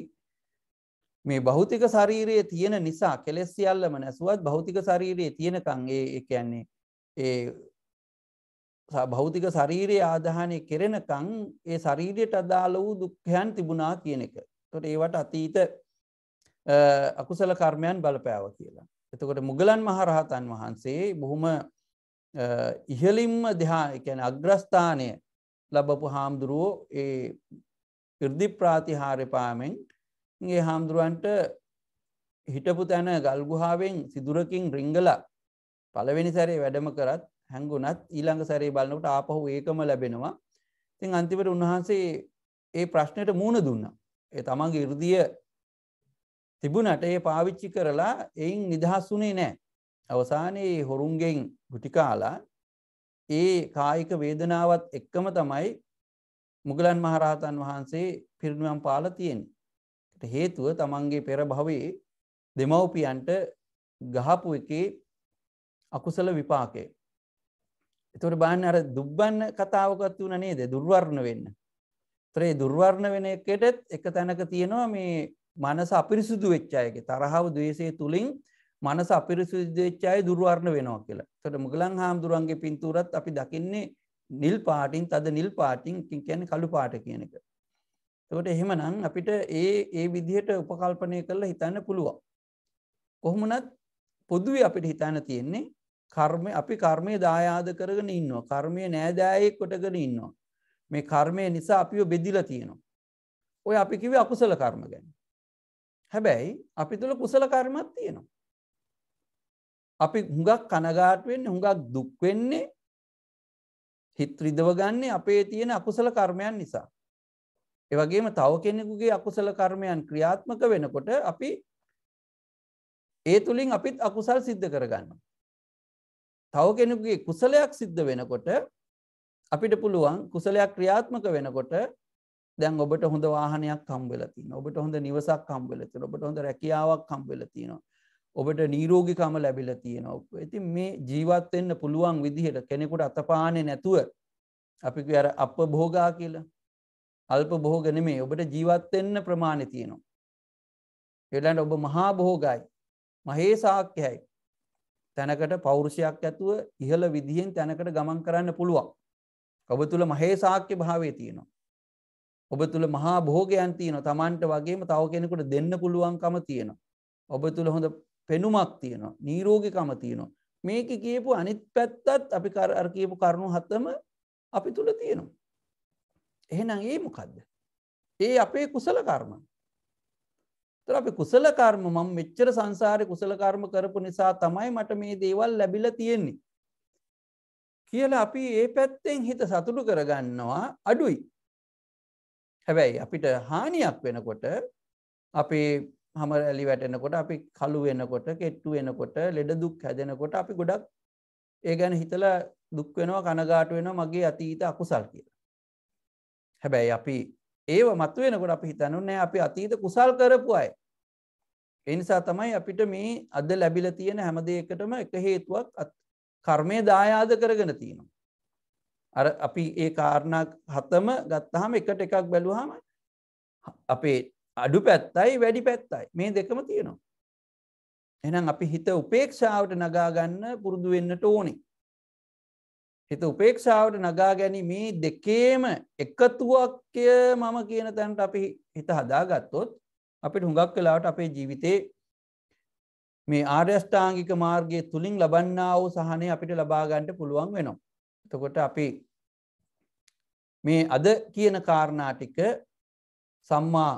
මේ භෞතික ශරීරයේ තියෙන නිසා කෙලෙස් සියල්ලම නැසුවත් භෞතික ශරීරයේ තියෙනකන් ඒ ඒ කියන්නේ ඒ භෞතික ශරීරයේ ආදාහනය කෙරෙනකන් ඒ ශරීරයට අදාළ වූ දුක්ඛයන් තිබුණා කියන එක. එතකොට ඒවට අතීත අකුසල කර්මයන් බලපෑව කියලා. එතකොට මුගලන් මහරහතන් වහන්සේ බොහොම ඉහලින්ම දෙහා එකැන අග්‍රස්ථානය ලබපු හාමුදුරුවෝ ඒ ඉර්දි ප්‍රාතිහාරපාමෙන් ඒ හාමුදුරුවන්ට හිටපු තැන ගල්ගුහාාවෙන් සිදුරකින් රිංගල පළවෙනි සැරේ වැඩම කරත් හැඟුනත් ඊළඟ සැරේ බලන්නට ආපහු ඒකම ලැබෙනවා තින් අන්තිවට උන්වහන්සේ ඒ ප්‍රශ්නයට මූුණ දුන්න ඒ තමන්ගේ ඉර්දිය තිබුණට ඒ පාවිච්චි කරලා එයින් නිදහස්ුනේ නෑ. අවසානයේ හොරුන්ගෙන් ගුටිකාලා ඒ කායික වේදනාවත් එක්කම තමයි මුගලන් මහරහතන් වහන්සේ පිරිණුවම් පාල තියෙන්නේ. හේතුව තමන්ගේ පෙර භවයේ දෙමව්පියන්ට ගහපු එකේ අකුසල විපාකය. එතකොට බලන්න අර දුබ්බන්න කතාවකත් වුණා නේද? දුර්වර්ණ වෙන්න. ඒතරේ දුර්වර්ණ වෙන එකටත් එක තැනක තියෙනවා මේ මනස අපිරිසුදු වෙච්චායගේ තරහාව දවේශය තුළින් මනස අපිරිසුදේච්චාය දුරුවරණ වෙනවා කියලා තොට මුගලන් හාමුදුරුවන්ගේ පින්තුරත් අපි දකින්නේ නිල් පාටින් තද නිල් පාටින් කියන්නේ කළු පාට කියන එක. තවට එහෙමනම් අපිට ඒ ඒ විදිහට උපකල්පනය කරලා හිතන්න පුළුවන්. කොහොමනත් පොදුවේ අපිට හිතන්න තියෙන්නේ කර්මය අපි කර්මය දායාද කරගෙන ඉන්නවා කර්මය නෑදෑයෙක් කොටගෙන ඉන්නවා. මේ කර්මය නිසා අපිෝ බෙදිල තියෙනවා. ඔය අපි කිවේ අකුසල කර්ම ගැන. හැබැයි අපි තුළ කුසල කර්මත් තියෙනවා. අපි හුඟක් කනගාට වෙන්නේ හුඟක් දුක් වෙන්නේ හිත රිදව ගන්නේ අපේ තියෙන අකුසල කර්මයන් නිසා. ඒ වගේම තව කෙනෙකුගේ අකුසල කර්මයන් ක්‍රියාත්මක වෙනකොට අපි ඒ තුලින් අපිත් අකුසල් සිද්ධ කරගන්නවා. තව කෙනෙකුගේ කුසලයක් සිද්ධ වෙනකොට අපිට පුළුවන් කුසලයක් ක්‍රියාත්මක වෙනකොට දැන් ඔබට හොඳ වාහනයක් හම්බවෙලා තියෙන ඔබට හොඳ නිවසක් හම්බවෙලා තියෙන ඔබට හොඳ රැකියාවක් හම්බවෙලා තියෙනවා ඔබට නීරෝගිකම ලැබිලා තියෙනවා ඉතින් මේ ජීවත් වෙන්න පුළුවන් විදිහට කෙනෙකුට අතපානේ නැතුව අපි කිය අර අප භෝගා කියලා අල්ප භෝග නෙමෙයි ඔබට ජීවත් වෙන්න ප්‍රමාණය තියෙනවා ඒලන්ට ඔබ මහා භෝගයි මහේ සාක්‍යයි තැනකට පෞරුෂයක් ඇතුව ඉහළ විදිහෙන් තැනකට ගමන් කරන්න පුළුවන් ඔබ තුළ මහේ සාක්‍ය භාවය තියෙනවා ඔබ තුළ මහා භෝගයන් තියෙනවා තමන්ට වගේම තව කෙනෙකුට දෙන්න පුළුවන්කම තියෙනවා. ඔබ තුළ හොඳ පෙනුමක් තියෙනවා නීරෝගිකම තියෙනවා. මේක කියපු අනිත් පැත්තත් අපි අර කියපු කරුණු හතම අපි තුළ තියෙනවා. එහෙනම් ඒ මොකක්ද. ඒ අපේ කුසල කර්ම. තර අපි කුසල කර්ම මම මෙච්චර සංසාරය කුසල කර්ම කරපු නිසා තමයි මට මේ දේවල් ලැබිල තියෙන්නේ. කියලා අපි ඒ පැත්තෙන් හිත සතුටු කරගන්නවා අඩුයි හැබැයි අපිට හානියක් වෙනකොට අපි හමර ඇලි වැටෙනකොට අපි කළු වෙනකොට කෙට්ටු වෙනකොට ලෙඩ දුක් හැදෙනකොට අපි ගොඩක් ඒ ගැන හිතලා දුක් වෙනවා කනගාට වෙනවා මගේ අතීත අකුසල් කියලා. හැබැයි අපි ඒව මතු වෙනකොට අපි හිතනුන්නේ අපි අතීත කුසල් කරපු අය. ඒ නිසා තමයි අපිට මේ අද ලැබිලා තියෙන හැම දෙයකටම එක හේතුවක් කර්මය දායාද කරගෙන තියෙනවා. අර අපි ඒ කාරණා හතම ගත්තහම එකට එකක් බැලුවහම අපේ අඩු පැත්තයි වැඩි පැත්තයි මේ දෙකම තියෙනවා. එනම් අපි හිත උපේක්ෂාවට නගාගන්න පුරුදු වෙන්නට ඕනි. හිත උපේක්ෂාවට නගා ගැනීමේ දෙකේම එකතුවක්ය මම කියන තැනට අපි හිත හදාගත්තොත් අපිට හුඟක් වෙලාවට අපේ ජීවිතේ මේ ආර්යෂ්ඨාංගික මාර්ගය තුළින් ලබන්නා වූ සහනය අපිට ලබාගන්නට පුළුවන් වෙනවා. එතකොට අපි මේ අද කියන කාරණා ටික සම්මා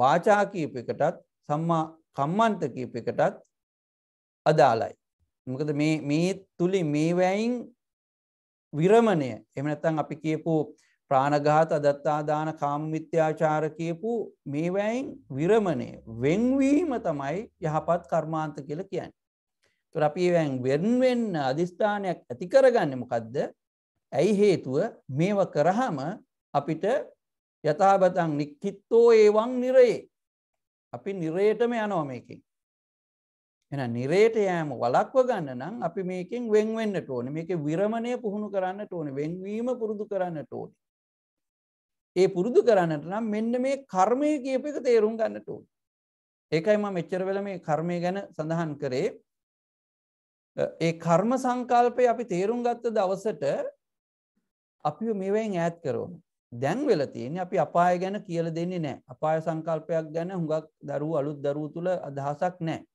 වාචා කීප එකටත් සම්මා කම්මන්ත කීප එකටත් අදාළයි. මොකද මේ මේ තුලින් මේ වැයින් විරමණය එහෙම නැත්නම් අපි කියපු ප්‍රාණඝාත අදත්තාදාන කාමමිත්‍යාචාර කියපු මේ වැයින් විරමණය වෙන්වීම තමයි යහපත් කර්මාන්ත කියලා කියන්නේ. ඒතර අපි වැයින් වෙන් වෙන්න අදිස්ථානයක් ඇති කරගන්නේ මොකද්ද? ඇයි හේතුව මේව කරහම අපිට යථාබතං නික්කිත්තෝ ඒවං නිරයේ අපි නිරේටම යනවා මේකින් එන නිරේට යෑම වලක්ව ගන්න නම් අපි මේකින් වෙන්වෙන්න ඕන මේක විරමණය පුහුණු කරන්න ඕන වෙන්වීම පුරුදු කරන්න ඕන ඒ පුරුදු කරන්නට නම් මෙන්න මේ කර්මය කියප එක තේරුම් ගන්න ඕන ඒකයි ම මෙච්චර වෙල මේ කර්මය ගැන සඳහන් කරේ ඒ කර්ම සංකල්පය අපි තේරුම් ගත්ත දවසට අපිව මේවයින් ඈත් කරවන. දැන් වෙලා තියෙන්නේ අපි අපාය ගැන කියලා දෙන්නේ නැහැ. අපාය සංකල්පයක් ගැන හුඟක් දරුවෝ අලුත් දරුවෝ තුල අදහසක් නැහැ.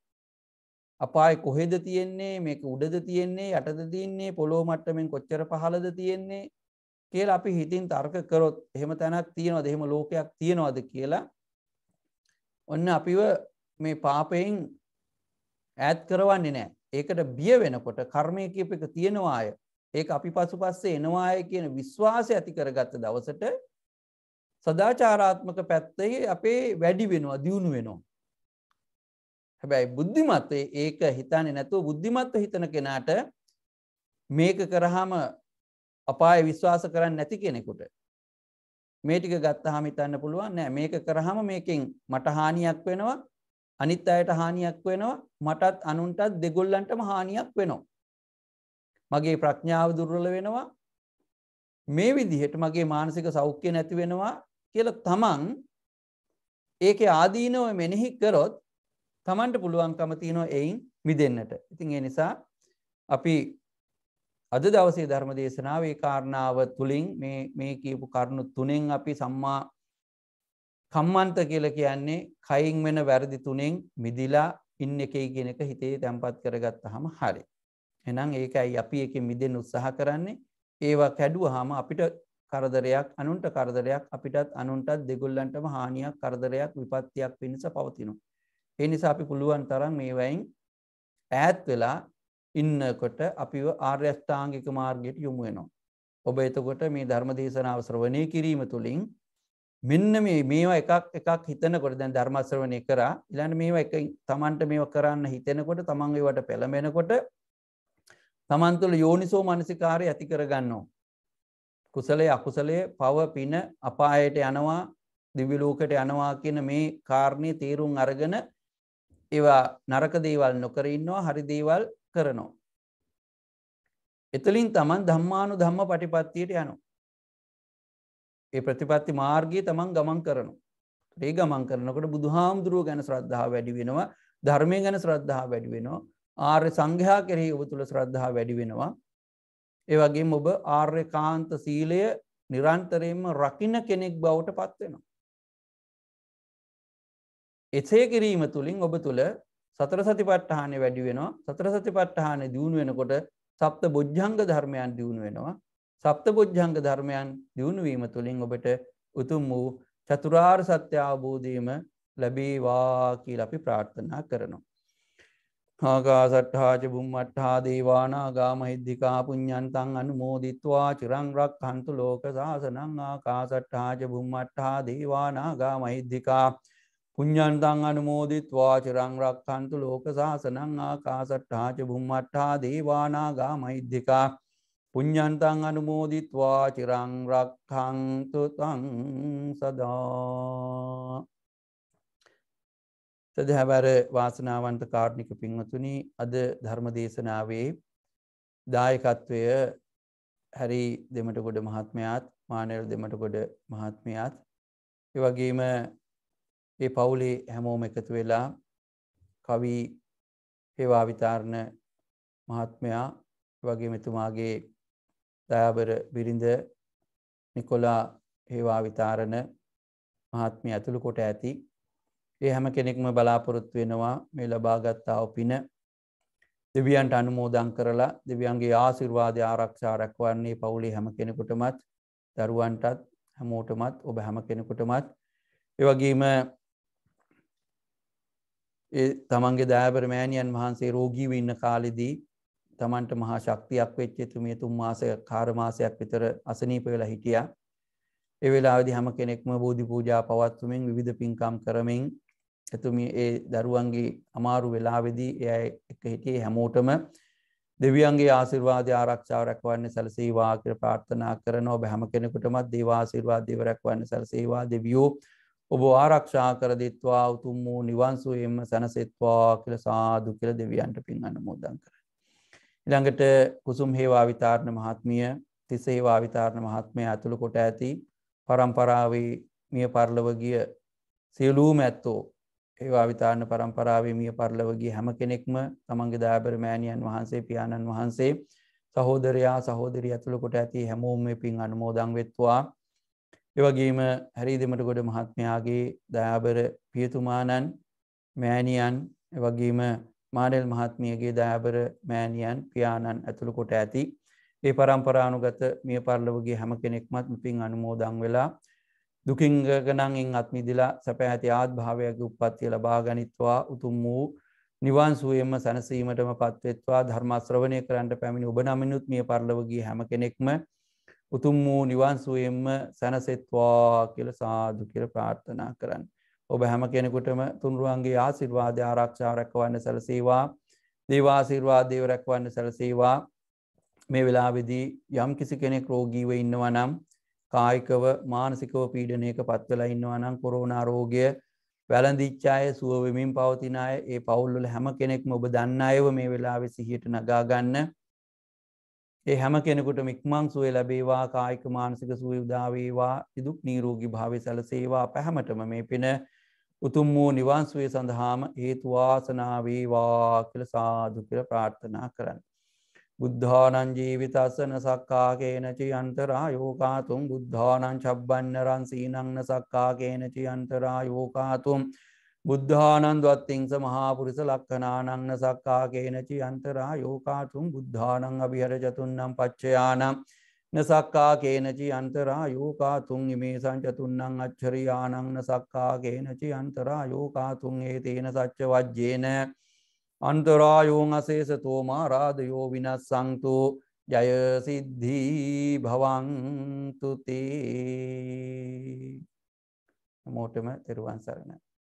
අපාය කොහෙද තියෙන්නේ? මේක උඩද තියෙන්නේ? යටද තියෙන්නේ? පොළොව මට්ටමින් කොච්චර පහළද තියෙන්නේ? කියලා අපි හිතින් තර්ක කරොත් එහෙම තැනක් තියනවද? එහෙම ලෝකයක් තියනවද කියලා ඔන්න අපිව මේ පාපයෙන් ඈත් කරවන්නේ නැහැ. ඒකට බිය වෙනකොට කර්මය කියප එක තියෙනවා අය ඒක අපි පසු පස්සේ එනවාය කියන විශ්වාසය ඇති කරගත්ත දවසට සදාචාරාත්මක පැත්තෙහි අපේ වැඩි වෙනවා දියුණු වෙනවා. හැබැයි බුද්ධිමත් ඒක හිතන්නේ නැතුව බුද්ධිමත්ව හිතන කෙනාට මේක කරාම අපාය විශ්වාස කරන්නේ නැති කෙනෙකුට මේ ටික ගත්තාම හිතන්න පුළුවන් නෑ මේක කරාම මේකෙන් මට හානියක් වෙනවා අනිත් අයට හානියක් වෙනවා මටත් අනුන්ටත් දෙගොල්ලන්ටම හානියක් වෙනවා මගේ ප්‍රඥාව දුර්වල වෙනවා මේ විදිහට මගේ මානසික සෞඛ්‍ය නැති වෙනවා කියලා තමන් ඒකේ ආදීනව මෙනෙහි කරොත් තමන්ට පුළුවන්කම තියෙනවා එයින් මිදෙන්නට. ඉතින් ඒ නිසා අපි අද දවසේ ධර්ම දේශනාවේ කාරණාව තුලින් මේ මේ කියපු කරුණු තුනෙන් අපි සම්මා කම්මන්ත කියලා කියන්නේ කයින් වෙන වැරදි තුනෙන් මිදිලා ඉන්න එකයි කියන එක හිතේ තැම්පත් කරගත්තාම හරියි. එහෙනම් ඒකයි අපි එකෙන් මිදෙන්න උත්සාහ කරන්නේ. ඒවා කැඩුවාම අපිට කරදරයක් අනුන්ට කරදරයක් අපිටත් අනුන්ටත් දෙගොල්ලන්ටම හානියක් කරදරයක් විපත්තියක් වෙනස පවතිනවා. ඒ නිසා අපි පුළුවන් තරම් මේ වයින් ඈත් වෙලා ඉන්නකොට අපිව ආර්ය අෂ්ටාංගික මාර්ගයට යොමු වෙනවා. ඔබ එතකොට මේ ධර්ම දේශනාව ශ්‍රවණය කිරීම තුළින් මෙන්න මේ මේවා එකක් එකක් හිතනකොට දැන් ධර්ම ශ්‍රවණය කරා ඊළඟ මේවා එක Tamanට මේවා කරන්න හිතෙනකොට Taman ඒවට පෙළඹෙනකොට තමන් තුළ යෝනිසෝ මනසිකාරය ඇති කරගන්නවා. කුසලයේ අකුසලයේ පව පින අපායට යනවා දිව්‍ය ලෝකයට යනවා කියන මේ කාරණේ තීරුම් අරගෙන ඒවා නරක දේවල් නොකර ඉන්නවා හරි දේවල් කරනවා. එතලින් තමන් ධම්මානු ධම්ම පටිපත්තියට යනවා. ඒ ප්‍රතිපත්ති මාර්ගයේ තමන් ගමන් කරනවා. ඒ ගමන් කරනකොට බුදුහාමුදුරුව ගැන ශ්‍රද්ධාව වැඩි වෙනවා, ධර්මය ගැන ශ්‍රද්ධාව වැඩි වෙනවා. ආර්ය සංඝයා කෙරෙහි ඔබ තුළ ශ්‍රද්ධාව වැඩි වෙනවා. ඒ වගේම ඔබ ආර්ය කාන්ත සීලය නිරන්තරයෙන්ම රකින්න කෙනෙක් බවට පත් වෙනවා. එසේ කිරීම තුළින් ඔබ තුළ සතර සතිපට්ඨානෙ වැඩි වෙනවා. සතර සතිපට්ඨානෙ දියුණු වෙනකොට සප්ත බොජ්ජංග ධර්මයන් දියුණු වෙනවා. සප්ත බොජ්ජංග ධර්මයන් දියුණු වීම තුළින් ඔබට උතුම් වූ චතුරාර්ය සත්‍ය අවබෝධයම ලැබේවා කියලා අපි ප්‍රාර්ථනා කරනවා. ආකාසට්හාාච බුම්මට්හා දේවානා ගාමහිද්දිකා පුඤ්ඥන්තන් අනු මෝදිත්වා චිරංරක් හන්තු ලෝක සාසනං ආකාසට්හාාච බුම්මට්හා දේවානා ගාමහිද්දිකා පුඤ්ඥන්තන් අනුමෝදිත්වා චිරංරක් හන්තු ලෝක සාසනං ආකාසට්හාාච බුම්මට්හා දේවානා ගාමහිද්දිකා පුඤ්ඥන්තන් අනුමෝදිත්වා චිරංරක්හංතුතං සදා සදහැවර වාසනාවන්ත කාර්ණික පින්වතුනි අද ධර්මදේශනාවේ දායකත්වය හැරි දෙමටගොඩ මහත්මයාත් මානල් දෙමටගොඩ මහත්මයාත් ඒ වගේම ඒ පවුලේ හැමෝම එකතු වෙලා කවි හේවා විතාරණ මහත්මයා වගේ මෙතුමාගේ දයාබර බිරිඳ නිකොලා හේවා විතාරණ මහත්මිය ඇතුළු කොට ඇති ඒ හැම කෙනෙක්ම බලාපොරොත්තු වෙනවා මේ ලබාගත්තාව පින දෙවියන්ට අනුමෝදං කරලා දෙවියන්ගේ ආසිර්වාදය ආරක්ෂා රැක්වන්නේ පවුලේ හැම කෙනෙකුටමත් දරුවන්ටත් හැමෝටමත් ඔබ හැම කෙනෙකුටමත් ඒවගේම තමන්ගේ දෑබර මෑණියන් වහන්සේ රෝගීව ඉන්න කාලෙදී තමන්ට මහා ශක්තියක් වෙච්චෙතුමේ තුන් මාස කාරමාසයක් විතර අසනීප වෙලා හිටිය. එවෙලාදි හැම කෙනෙක්ම බෝධි පූජා පවත්තුමින් විධ පින්කම් කරමින් එතුමි ඒ දරුවන්ගේ අමාරු වෙලාවෙදී එය එක හිටියේ හැමෝටම දෙවියන්ගේ ආසිර්වාදය ආරක්ෂාව රැකවන්නේ සැලසේවා කියලා ප්‍රාර්ථනා කරනවා ඔබ හැම කෙනෙකුටමත් දේව ආශිර්වාද දේව රැකවන්නේ සැලසේවා දෙවියෝ ඔබ ආරක්ෂා කර දෙත්වා උතුම් වූ නිවන් සුවයෙන්ම සැනසෙත්වා කියලා සාදු කියලා දෙවියන්ට පින් අනුමෝදන් කරනවා ළඟට කුසුම් හේවා විතාරණ මහත්මිය තිස හේවා විතාරණ මහත්මය ඇතුළු කොට ඇති පරම්පරාවේ මිය පරලව ගිය සියලුම ඇත්තෝ ඒවාවිතාන්න පරම්පරාවේ මිය පරලවගේ හැම කෙනෙක්ම තමන්ගේ දාබර මෑණියන් වහන්සේ පියාණන් වහන්සේ සහෝදරයා සහෝදරී ඇතුළ කොට ඇති හැමෝම පින් අනුමෝදං වෙත්වා. එවගේම හැරි දෙමට ගොඩ මහත්මයාගේ දයාබර පියතුමාණන් මෑණියන් එවගේම මානෙල් මහත්මියගේ දයාබර මෑණියන් පියාණන් ඇතුළු කොට ඇති. ඒ පරම්පරානුගත මිය පරලවගේ හැම කෙනෙක්මත් පින් අනුමෝදං වෙලා දුකින්ගකනංෙන් අත්මිදිලා සැප ඇති ආත් භාවයක උපත්තිය ලබා ගනිත්වා උතුම් වූ නිවාන් සුවයම සැනසීමටම පත්වෙත්වා ධර්මාශ්‍රවණය කරන්නට පැමිණි ඔබ නමිනුත් මේ පරලවගේ හැම කෙනෙක්ම උතුම් වූ නිවන් සුවයෙන්ම සැනසෙත්වා කියල සාදු කියල ප්‍රාර්ථනා කරන්න. ඔබ හැම කෙනෙකුටම තුන්රුවන්ගේ ආසිර්වාද ආරක්ෂාව රැකවන්න සැලසේවා දේවාසිර්වාදේව රැක්වන්න සැලසේවා මේ වෙලාවෙදී යම් කිසි කෙනෙක් රෝගීව ඉන්නවනම් කායිකව මානසිකව පීඩනයක පත්වෙලා ඉන්නවා නම් කොරෝනා රෝගය වැලඳිච්චාය සුවවෙමින් පවතින අය ඒ පවුල්වල හැම කෙනෙක්ම ඔබ දන්න අයව මේ වෙලාවෙ සිහියට නගා ගන්න. ඒ හැම කෙනෙකුට මික්මං සුවේ ලැබේවා කායික මානසික සුවය උදාවේවා ඉදුක් නීරෝගී භාවය සැලසේවා පැහැමටම මේ පින උතුම් වූ නිවන්සුවේ සඳහාම හේතුවාසනාවේවා කියල සාදු කියල ප්‍රාර්ථනා කරන්න. බුද්ධානං ජීවිතස්සන සක්කාගේනචි අන්තරා යෝකාතුම් බුද්ධානං චබ්බන්නරන් සීනංන සක්කාගේනචි අන්තරා යෝකාතුම් බුද්ධානන් දවත්තිංස මහාපුරිස ලක්කනානංන සක්කාගේනචි අන්තරා යෝකාතුම් බුද්ධානං අභිහර ජතුන්නම් පච්චයානම් නසක්කාගේනචි අන්තරා යෝකාතුන් ඉමේ සංචතුන්නං අච්චරයානංන සක්කාගේනචි අන්තරා යෝකාතුන් ඒ තේන සච්ච වජ්ජේනෑ අන්තරායෝන් අසේස තෝමා රාධයෝ විනස් සංතු ජයසිද්ධී භවන්තුතේ මෝටම තෙරුවන් සරණ